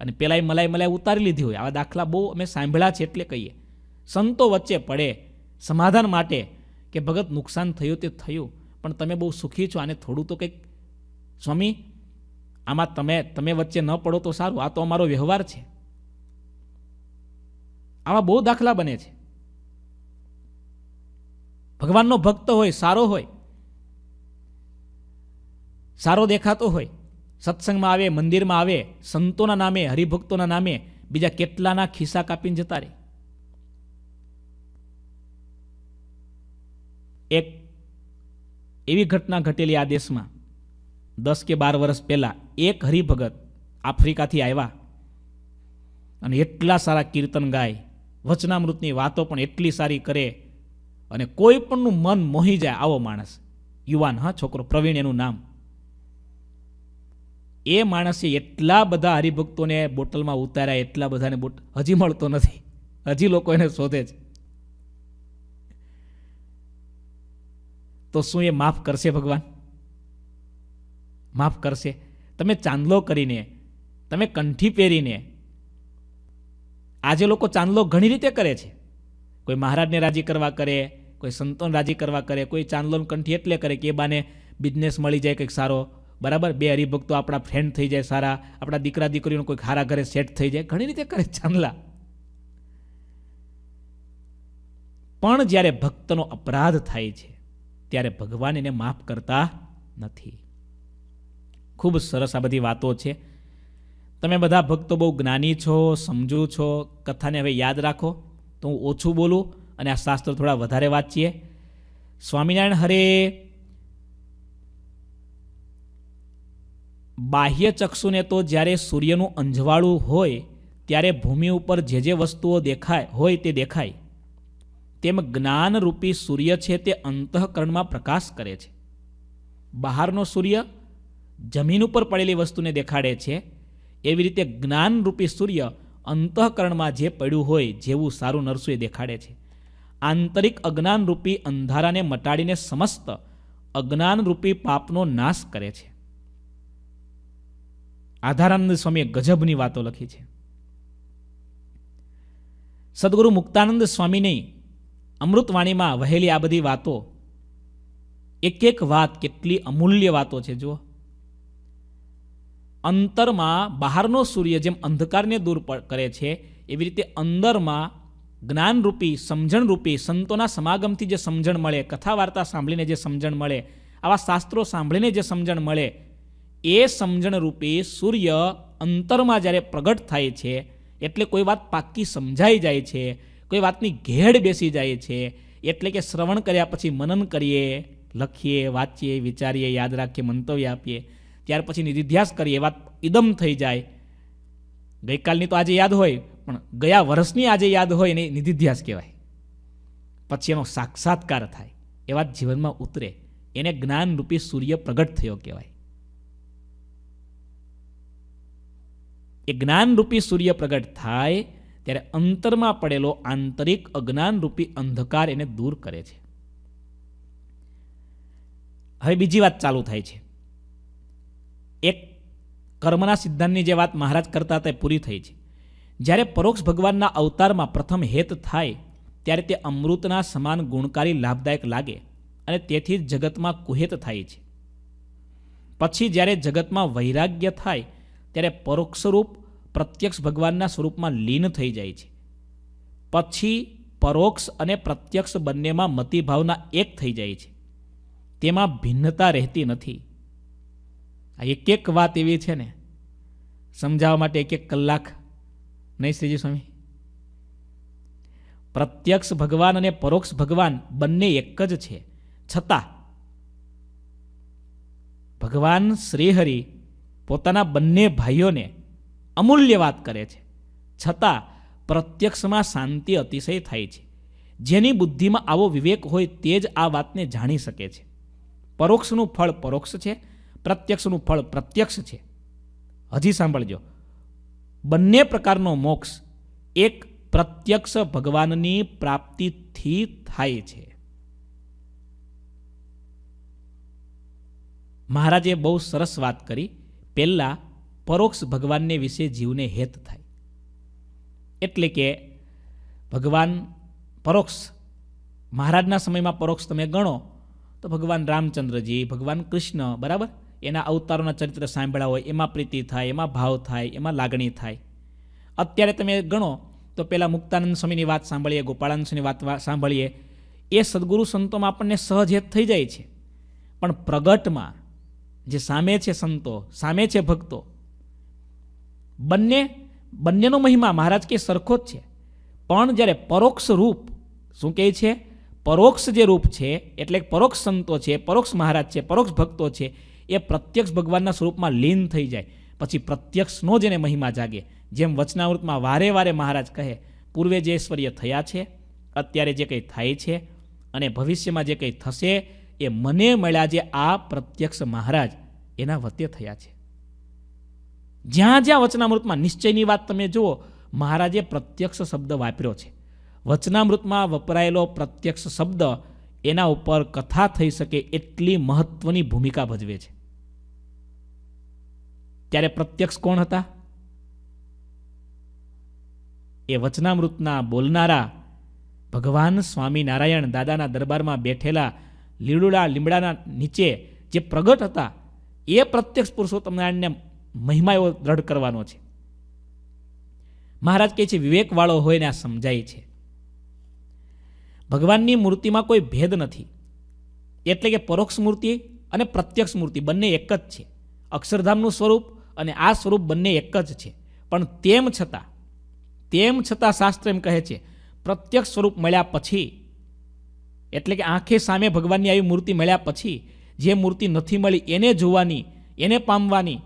Speaker 1: અને પેલાય મલાઈ મલાઈ ઉતારી લીધી હોય આવા દાખલા બહુ અમે સાંભળ્યા છે એટલે કહીએ સંતો વચ્ચે પડે સમાધાન માટે કે ભગત નુકસાન થયું તે થયું પણ તમે બહુ સુખી છો અને થોડું તો કંઈક સ્વામી આમાં તમે તમે વચ્ચે ન પડો તો સારું આ તો અમારો વ્યવહાર છે આવા બહુ દાખલા બને છે ભગવાનનો ભક્ત હોય સારો હોય સારો દેખાતો હોય સત્સંગમાં આવે મંદિરમાં આવે સંતોના નામે હરિભક્તોના નામે બીજા કેટલાના ખિસ્સા કાપીને જતા રહે એક એવી ઘટના ઘટેલી આ દેશમાં દસ કે બાર વર્ષ પહેલાં એક હરિભગત આફ્રિકાથી આવ્યા અને એટલા સારા કીર્તન ગાય વચનામૃતની વાતો પણ એટલી સારી કરે અને કોઈ પણનું મન મોહી જાય આવો માણસ યુવાન હા છોકરો પ્રવીણ એનું નામ એ માણસે એટલા બધા હરિભક્તોને બોટલમાં ઉતાર્યા એટલા બધાને બોટ હજી મળતો નથી હજી લોકો એને શોધે છે તો શું એ માફ કરશે ભગવાન માફ કરશે તમે ચાંદલો કરીને તમે કંઠી પહેરીને આજે લોકો ચાંદલો ઘણી રીતે કરે છે કોઈ મહારાજને રાજી કરવા કરે કોઈ સંતોને રાજી કરવા કરે કોઈ ચાંદલોને કંઠી એટલે કરે કે એ બાને બિઝનેસ મળી જાય કંઈક સારો બરાબર બે હરિભક્તો આપણા ફ્રેન્ડ થઈ જાય સારા આપણા દીકરા દીકરીઓનો કોઈ ખારા ઘરે સેટ થઈ જાય ઘણી રીતે કરે ચાંદલા પણ જ્યારે ભક્તનો અપરાધ થાય છે ત્યારે ભગવાન એને માફ કરતા નથી ખૂબ સરસ આ બધી વાતો છે તમે બધા ભક્તો બહુ જ્ઞાની છો સમજુ છો કથાને હવે યાદ રાખો તો હું ઓછું બોલું અને આ શાસ્ત્ર થોડા વધારે વાંચીએ સ્વામિનારાયણ હરે બાહ્ય ચક્ષુને તો જ્યારે સૂર્યનું અંજવાળું હોય ત્યારે ભૂમિ ઉપર જે જે વસ્તુઓ દેખાય હોય તે દેખાય તેમ જ્ઞાનરૂપી સૂર્ય છે તે અંતઃકરણમાં પ્રકાશ કરે છે બહારનો સૂર્ય જમીન ઉપર પડેલી વસ્તુને દેખાડે છે એવી રીતે જ્ઞાનરૂપી સૂર્ય અંતઃકરણમાં જે પડ્યું હોય જેવું સારું નરસું એ દેખાડે છે આંતરિક અજ્ઞાનરૂપી અંધારાને મટાડીને સમસ્ત અજ્ઞાનરૂપી પાપનો નાશ કરે છે આધારાનંદ સ્વામીએ ગજબની વાતો લખી છે સદગુરુ મુક્તાનંદ સ્વામીની અમૃતવાણીમાં વહેલી આ બધી વાતો એક એક વાત કેટલી અમૂલ્ય વાતો છે જુઓ અંતરમાં બહારનો સૂર્ય જેમ અંધકારને દૂર કરે છે એવી રીતે અંદરમાં જ્ઞાનરૂપી સમજણરૂપી સંતોના સમાગમથી જે સમજણ મળે કથા વાર્તા સાંભળીને જે સમજણ મળે આવા શાસ્ત્રો સાંભળીને જે સમજણ મળે એ સમજણરૂપે સૂર્ય અંતરમાં જ્યારે પ્રગટ થાય છે એટલે કોઈ વાત પાક્કી સમજાઈ જાય છે કોઈ વાતની ઘેડ બેસી જાય છે એટલે કે શ્રવણ કર્યા પછી મનન કરીએ લખીએ વાંચીએ વિચારીએ યાદ રાખીએ મંતવ્ય આપીએ ત્યાર પછી નિધિધ્યાસ કરીએ વાત ઇદમ થઈ જાય ગઈકાલની તો આજે યાદ હોય પણ ગયા વર્ષની આજે યાદ હોય એને નિધિધ્યાસ કહેવાય પછી એનો સાક્ષાત્કાર થાય એ વાત જીવનમાં ઉતરે એને જ્ઞાનરૂપી સૂર્ય પ્રગટ થયો કહેવાય એ જ્ઞાનરૂપી સૂર્ય પ્રગટ થાય ત્યારે અંતરમાં પડેલો આંતરિક અજ્ઞાનરૂપી અંધકાર એને દૂર કરે છે હવે બીજી વાત ચાલુ થાય છે એક કર્મના સિદ્ધાંતની જે વાત મહારાજ કરતા તે પૂરી થઈ છે જ્યારે પરોક્ષ ભગવાનના અવતારમાં પ્રથમ હેત થાય ત્યારે તે અમૃતના સમાન ગુણકારી લાભદાયક લાગે અને તેથી જ જગતમાં કુહેત થાય છે પછી જ્યારે જગતમાં વૈરાગ્ય થાય ત્યારે પરોક્ષરૂપ પ્રત્યક્ષ ભગવાનના સ્વરૂપમાં લીન થઈ જાય છે પછી પરોક્ષ અને પ્રત્યક્ષ બંનેમાં મતિભાવના એક થઈ જાય છે તેમાં ભિન્નતા રહેતી નથી આ એક એક વાત એવી છે ને સમજાવવા માટે એક એક કલાક નહીં શ્રીજી સ્વામી પ્રત્યક્ષ ભગવાન અને પરોક્ષ ભગવાન બંને એક જ છે છતાં ભગવાન શ્રીહરિ પોતાના બંને ભાઈઓને અમૂલ્ય વાત કરે છે છતાં પ્રત્યક્ષમાં શાંતિ અતિશય થાય છે જેની બુદ્ધિમાં આવો વિવેક હોય તે જ આ વાતને જાણી શકે છે પરોક્ષનું ફળ પરોક્ષ છે પ્રત્યક્ષનું ફળ પ્રત્યક્ષ છે હજી સાંભળજો બંને પ્રકારનો મોક્ષ એક પ્રત્યક્ષ ભગવાનની પ્રાપ્તિથી થાય છે મહારાજે બહુ સરસ વાત કરી પહેલાં પરોક્ષ ભગવાનને વિશે જીવને હેત થાય એટલે કે ભગવાન પરોક્ષ મહારાજના સમયમાં પરોક્ષ તમે ગણો તો ભગવાન રામચંદ્રજી ભગવાન કૃષ્ણ બરાબર એના અવતારોના ચરિત્ર સાંભળ્યા હોય એમાં પ્રીતિ થાય એમાં ભાવ થાય એમાં લાગણી થાય અત્યારે તમે ગણો તો પહેલાં મુક્તાનંદ સ્વામીની વાત સાંભળીએ ગોપાળાનંદ સ્વામીની વાત સાંભળીએ એ સદગુરુ સંતોમાં આપણને સહજ હેત થઈ જાય છે પણ પ્રગટમાં જે સામે છે સંતો સામે છે ભક્તો બંને બંનેનો મહિમા મહારાજ કે સરખો જ છે પણ જ્યારે પરોક્ષ રૂપ શું કહે છે પરોક્ષ જે રૂપ છે એટલે પરોક્ષ સંતો છે પરોક્ષ મહારાજ છે પરોક્ષ ભક્તો છે એ પ્રત્યક્ષ ભગવાનના સ્વરૂપમાં લીન થઈ જાય પછી પ્રત્યક્ષનો જ એને મહિમા જાગે જેમ વચનાવૃતમાં વારે વારે મહારાજ કહે પૂર્વે જે ઐશ્વર્ય થયા છે અત્યારે જે કંઈ થાય છે અને ભવિષ્યમાં જે કંઈ થશે એ મને મળ્યા જે આ પ્રત્યક્ષ મહારાજ એના વત્ય થયા છે જ્યાં જ્યાં વચનામૃતમાં નિશ્ચયની વાત તમે જુઓ મહારાજે પ્રત્યક્ષ શબ્દ વાપર્યો છે વચનામૃતમાં વપરાયેલો પ્રત્યક્ષ શબ્દ એના ઉપર કથા થઈ શકે એટલી મહત્વની ભૂમિકા ભજવે છે ત્યારે પ્રત્યક્ષ કોણ હતા એ વચનામૃતના બોલનારા ભગવાન સ્વામિનારાયણ દાદાના દરબારમાં બેઠેલા લીલુડા લીમડાના નીચે જે પ્રગટ હતા એ પ્રત્યક્ષ પુરુષોત્તમ નારાયણને મહિમા એવો દ્રઢ કરવાનો છે મહારાજ કહે છે વિવેકવાળો હોય ને આ સમજાય છે ભગવાનની મૂર્તિમાં કોઈ ભેદ નથી એટલે કે પરોક્ષ મૂર્તિ અને પ્રત્યક્ષ મૂર્તિ બંને એક જ છે અક્ષરધામનું સ્વરૂપ અને આ સ્વરૂપ બંને એક જ છે પણ તેમ છતાં તેમ છતાં શાસ્ત્ર એમ કહે છે પ્રત્યક્ષ સ્વરૂપ મળ્યા પછી એટલે કે આંખે સામે ભગવાનની આવી મૂર્તિ મળ્યા પછી જે મૂર્તિ નથી મળી એને જોવાની એને પામવાની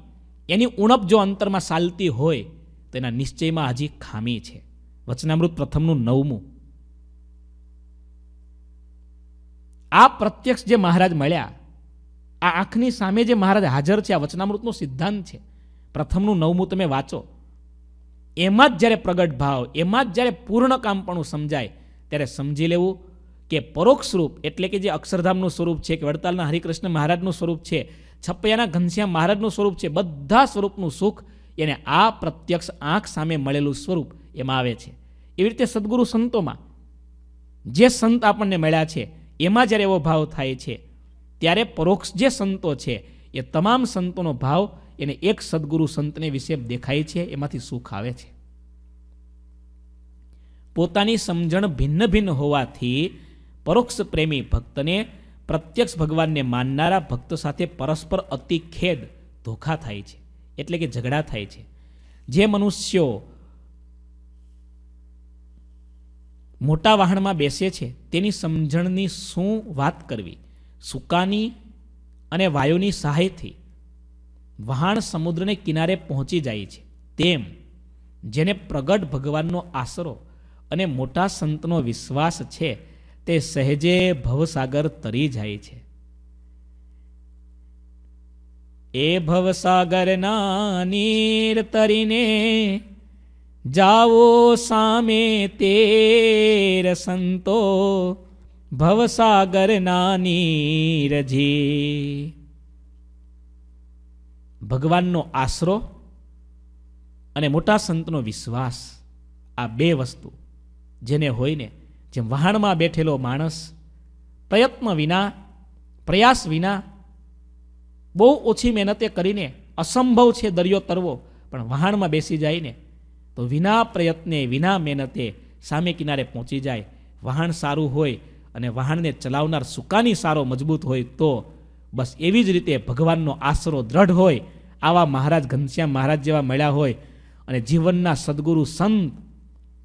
Speaker 1: એની ઉણપ જો અંતરમાં ચાલતી હોય તો એના નિશ્ચયમાં હજી ખામી છે વચનામૃત પ્રથમનું નવમું આ પ્રત્યક્ષ જે મહારાજ મળ્યા આ આંખની સામે જે મહારાજ હાજર છે આ વચનામૃતનો સિદ્ધાંત છે પ્રથમનું નવમું તમે વાંચો એમાં જ જ્યારે પ્રગટ ભાવ એમાં જ જ્યારે પૂર્ણ કામ પણ સમજાય ત્યારે સમજી લેવું કે પરોક્ષ સ્વરૂપ એટલે કે જે અક્ષરધામનું સ્વરૂપ છે કે વડતાલના હરિકૃષ્ણ મહારાજનું સ્વરૂપ છે છપ્પૈયાના ઘનશ્યામ મહારાજનું સ્વરૂપ છે બધા સ્વરૂપનું સુખ એને આ પ્રત્યક્ષ આંખ સામે મળેલું સ્વરૂપ એમાં આવે છે એવી રીતે સદગુરુ સંતોમાં જે સંત આપણને મળ્યા છે એમાં જ્યારે એવો ભાવ થાય છે ત્યારે પરોક્ષ જે સંતો છે એ તમામ સંતોનો ભાવ એને એક સદગુરુ સંતને વિશે દેખાય છે એમાંથી સુખ આવે છે પોતાની સમજણ ભિન્ન ભિન્ન હોવાથી પરોક્ષ પ્રેમી ભક્તને પ્રત્યક્ષ ભગવાનને માનનારા ભક્ત સાથે પરસ્પર અતિ ખેદ ધોખા થાય છે એટલે કે ઝઘડા થાય છે જે મનુષ્યો મોટા વાહણમાં બેસે છે તેની સમજણની શું વાત કરવી સુકાની અને વાયુની સહાયથી વહાણ સમુદ્રને કિનારે પહોંચી જાય છે તેમ જેને પ્રગટ ભગવાનનો આશરો અને મોટા સંતનો વિશ્વાસ છે તે સહેજે ભવસાગર તરી જાય છે એ ભવસાગરના નીર તરીને જાઓ સામે તેર સંતો ભવસાગરના નીરજી ભગવાનનો આશરો અને મોટા સંતનો વિશ્વાસ આ બે વસ્તુ જેને હોય ને જેમ વહાણમાં બેઠેલો માણસ પ્રયત્ન વિના પ્રયાસ વિના બહુ ઓછી મહેનતે કરીને અસંભવ છે દરિયો તરવો પણ વહાણમાં બેસી જાય ને તો વિના પ્રયત્ને વિના મહેનતે સામે કિનારે પહોંચી જાય વહાણ સારું હોય અને વહાણને ચલાવનાર સુકાની સારો મજબૂત હોય તો બસ એવી જ રીતે ભગવાનનો આશરો દ્રઢ હોય આવા મહારાજ ઘનશ્યામ મહારાજ જેવા મળ્યા હોય અને જીવનના સદગુરુ સંત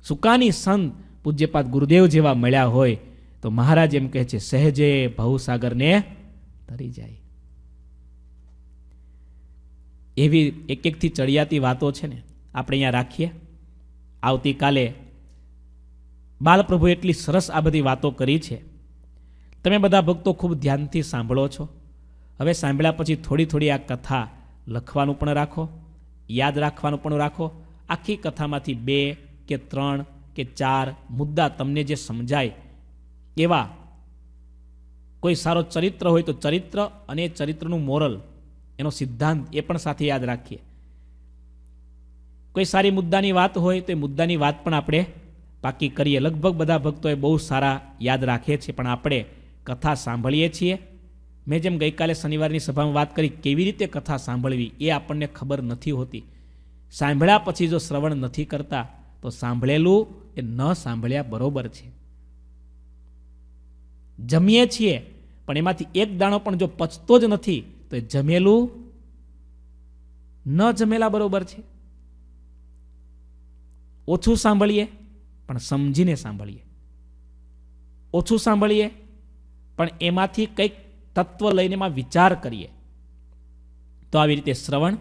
Speaker 1: સુકાની સંત પૂજ્યપાદ ગુરુદેવ જેવા મળ્યા હોય તો મહારાજ એમ કહે છે સહેજે ભવસાગરને તરી જાય એવી એક એકથી ચડિયાતી વાતો છે ને આપણે અહીંયા રાખીએ આવતીકાલે બાલપ્રભુએ એટલી સરસ આ બધી વાતો કરી છે તમે બધા ભક્તો ખૂબ ધ્યાનથી સાંભળો છો હવે સાંભળ્યા પછી થોડી થોડી આ કથા લખવાનું પણ રાખો યાદ રાખવાનું પણ રાખો આખી કથામાંથી બે કે ત્રણ કે ચાર મુદ્દા તમને જે સમજાય એવા કોઈ સારો ચરિત્ર હોય તો ચરિત્ર અને ચરિત્રનું મોરલ એનો સિદ્ધાંત એ પણ સાથે યાદ રાખીએ કોઈ સારી મુદ્દાની વાત હોય તો એ મુદ્દાની વાત પણ આપણે પાકી કરીએ લગભગ બધા ભક્તોએ બહુ સારા યાદ રાખે છે પણ આપણે કથા સાંભળીએ છીએ મેં જેમ ગઈકાલે શનિવારની સભામાં વાત કરી કેવી રીતે કથા સાંભળવી એ આપણને ખબર નથી હોતી સાંભળ્યા પછી જો શ્રવણ નથી કરતા તો સાંભળેલું એ ન સાંભળ્યા બરોબર છે જમીએ છીએ પણ એમાંથી એક દાણો પણ જો પચતો જ નથી તો એ જમેલું ન જમેલા બરોબર છે ઓછું સાંભળીએ પણ સમજીને સાંભળીએ ઓછું સાંભળીએ પણ એમાંથી કંઈક તત્વ લઈને એમાં વિચાર કરીએ તો આવી રીતે શ્રવણ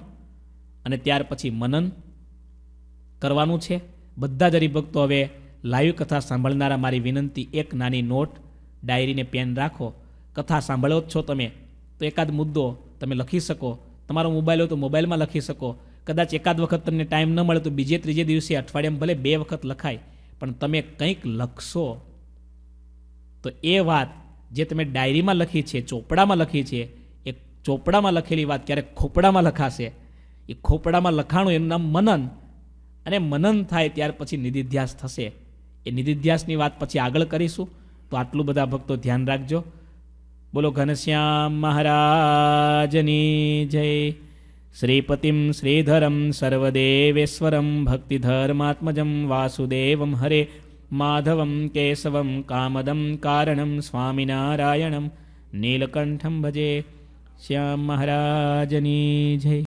Speaker 1: અને ત્યાર પછી મનન કરવાનું છે બધા જ હરિભક્તો હવે લાઈવ કથા સાંભળનારા મારી વિનંતી એક નાની નોટ ડાયરીને પેન રાખો કથા સાંભળો જ છો તમે તો એકાદ મુદ્દો તમે લખી શકો તમારો મોબાઈલ હોય તો મોબાઈલમાં લખી શકો કદાચ એકાદ વખત તમને ટાઈમ ન મળે તો બીજે ત્રીજે દિવસે અઠવાડિયામાં ભલે બે વખત લખાય પણ તમે કંઈક લખશો તો એ વાત જે તમે ડાયરીમાં લખી છે ચોપડામાં લખી છે એ ચોપડામાં લખેલી વાત ક્યારેક ખોપડામાં લખાશે એ ખોપડામાં લખાણું એનું નામ મનન અને મનન થાય ત્યાર પછી નિધિધ્યાસ થશે એ નિધિધ્યાસની વાત પછી આગળ કરીશું તો આટલું બધા ભક્તો ધ્યાન રાખજો બોલો ઘનશ્યામ મહારાજની જય શ્રીપતિમ શ્રીધરમ સર્વદેવેશ્વરમ ભક્તિધર્માત્મજમ વાસુદેવમ હરે માધવમ કેશવમ કામદમ કારણમ સ્વામિનારાયણમ નીલકંઠમ ભજે શ્યામ મહારાજની જય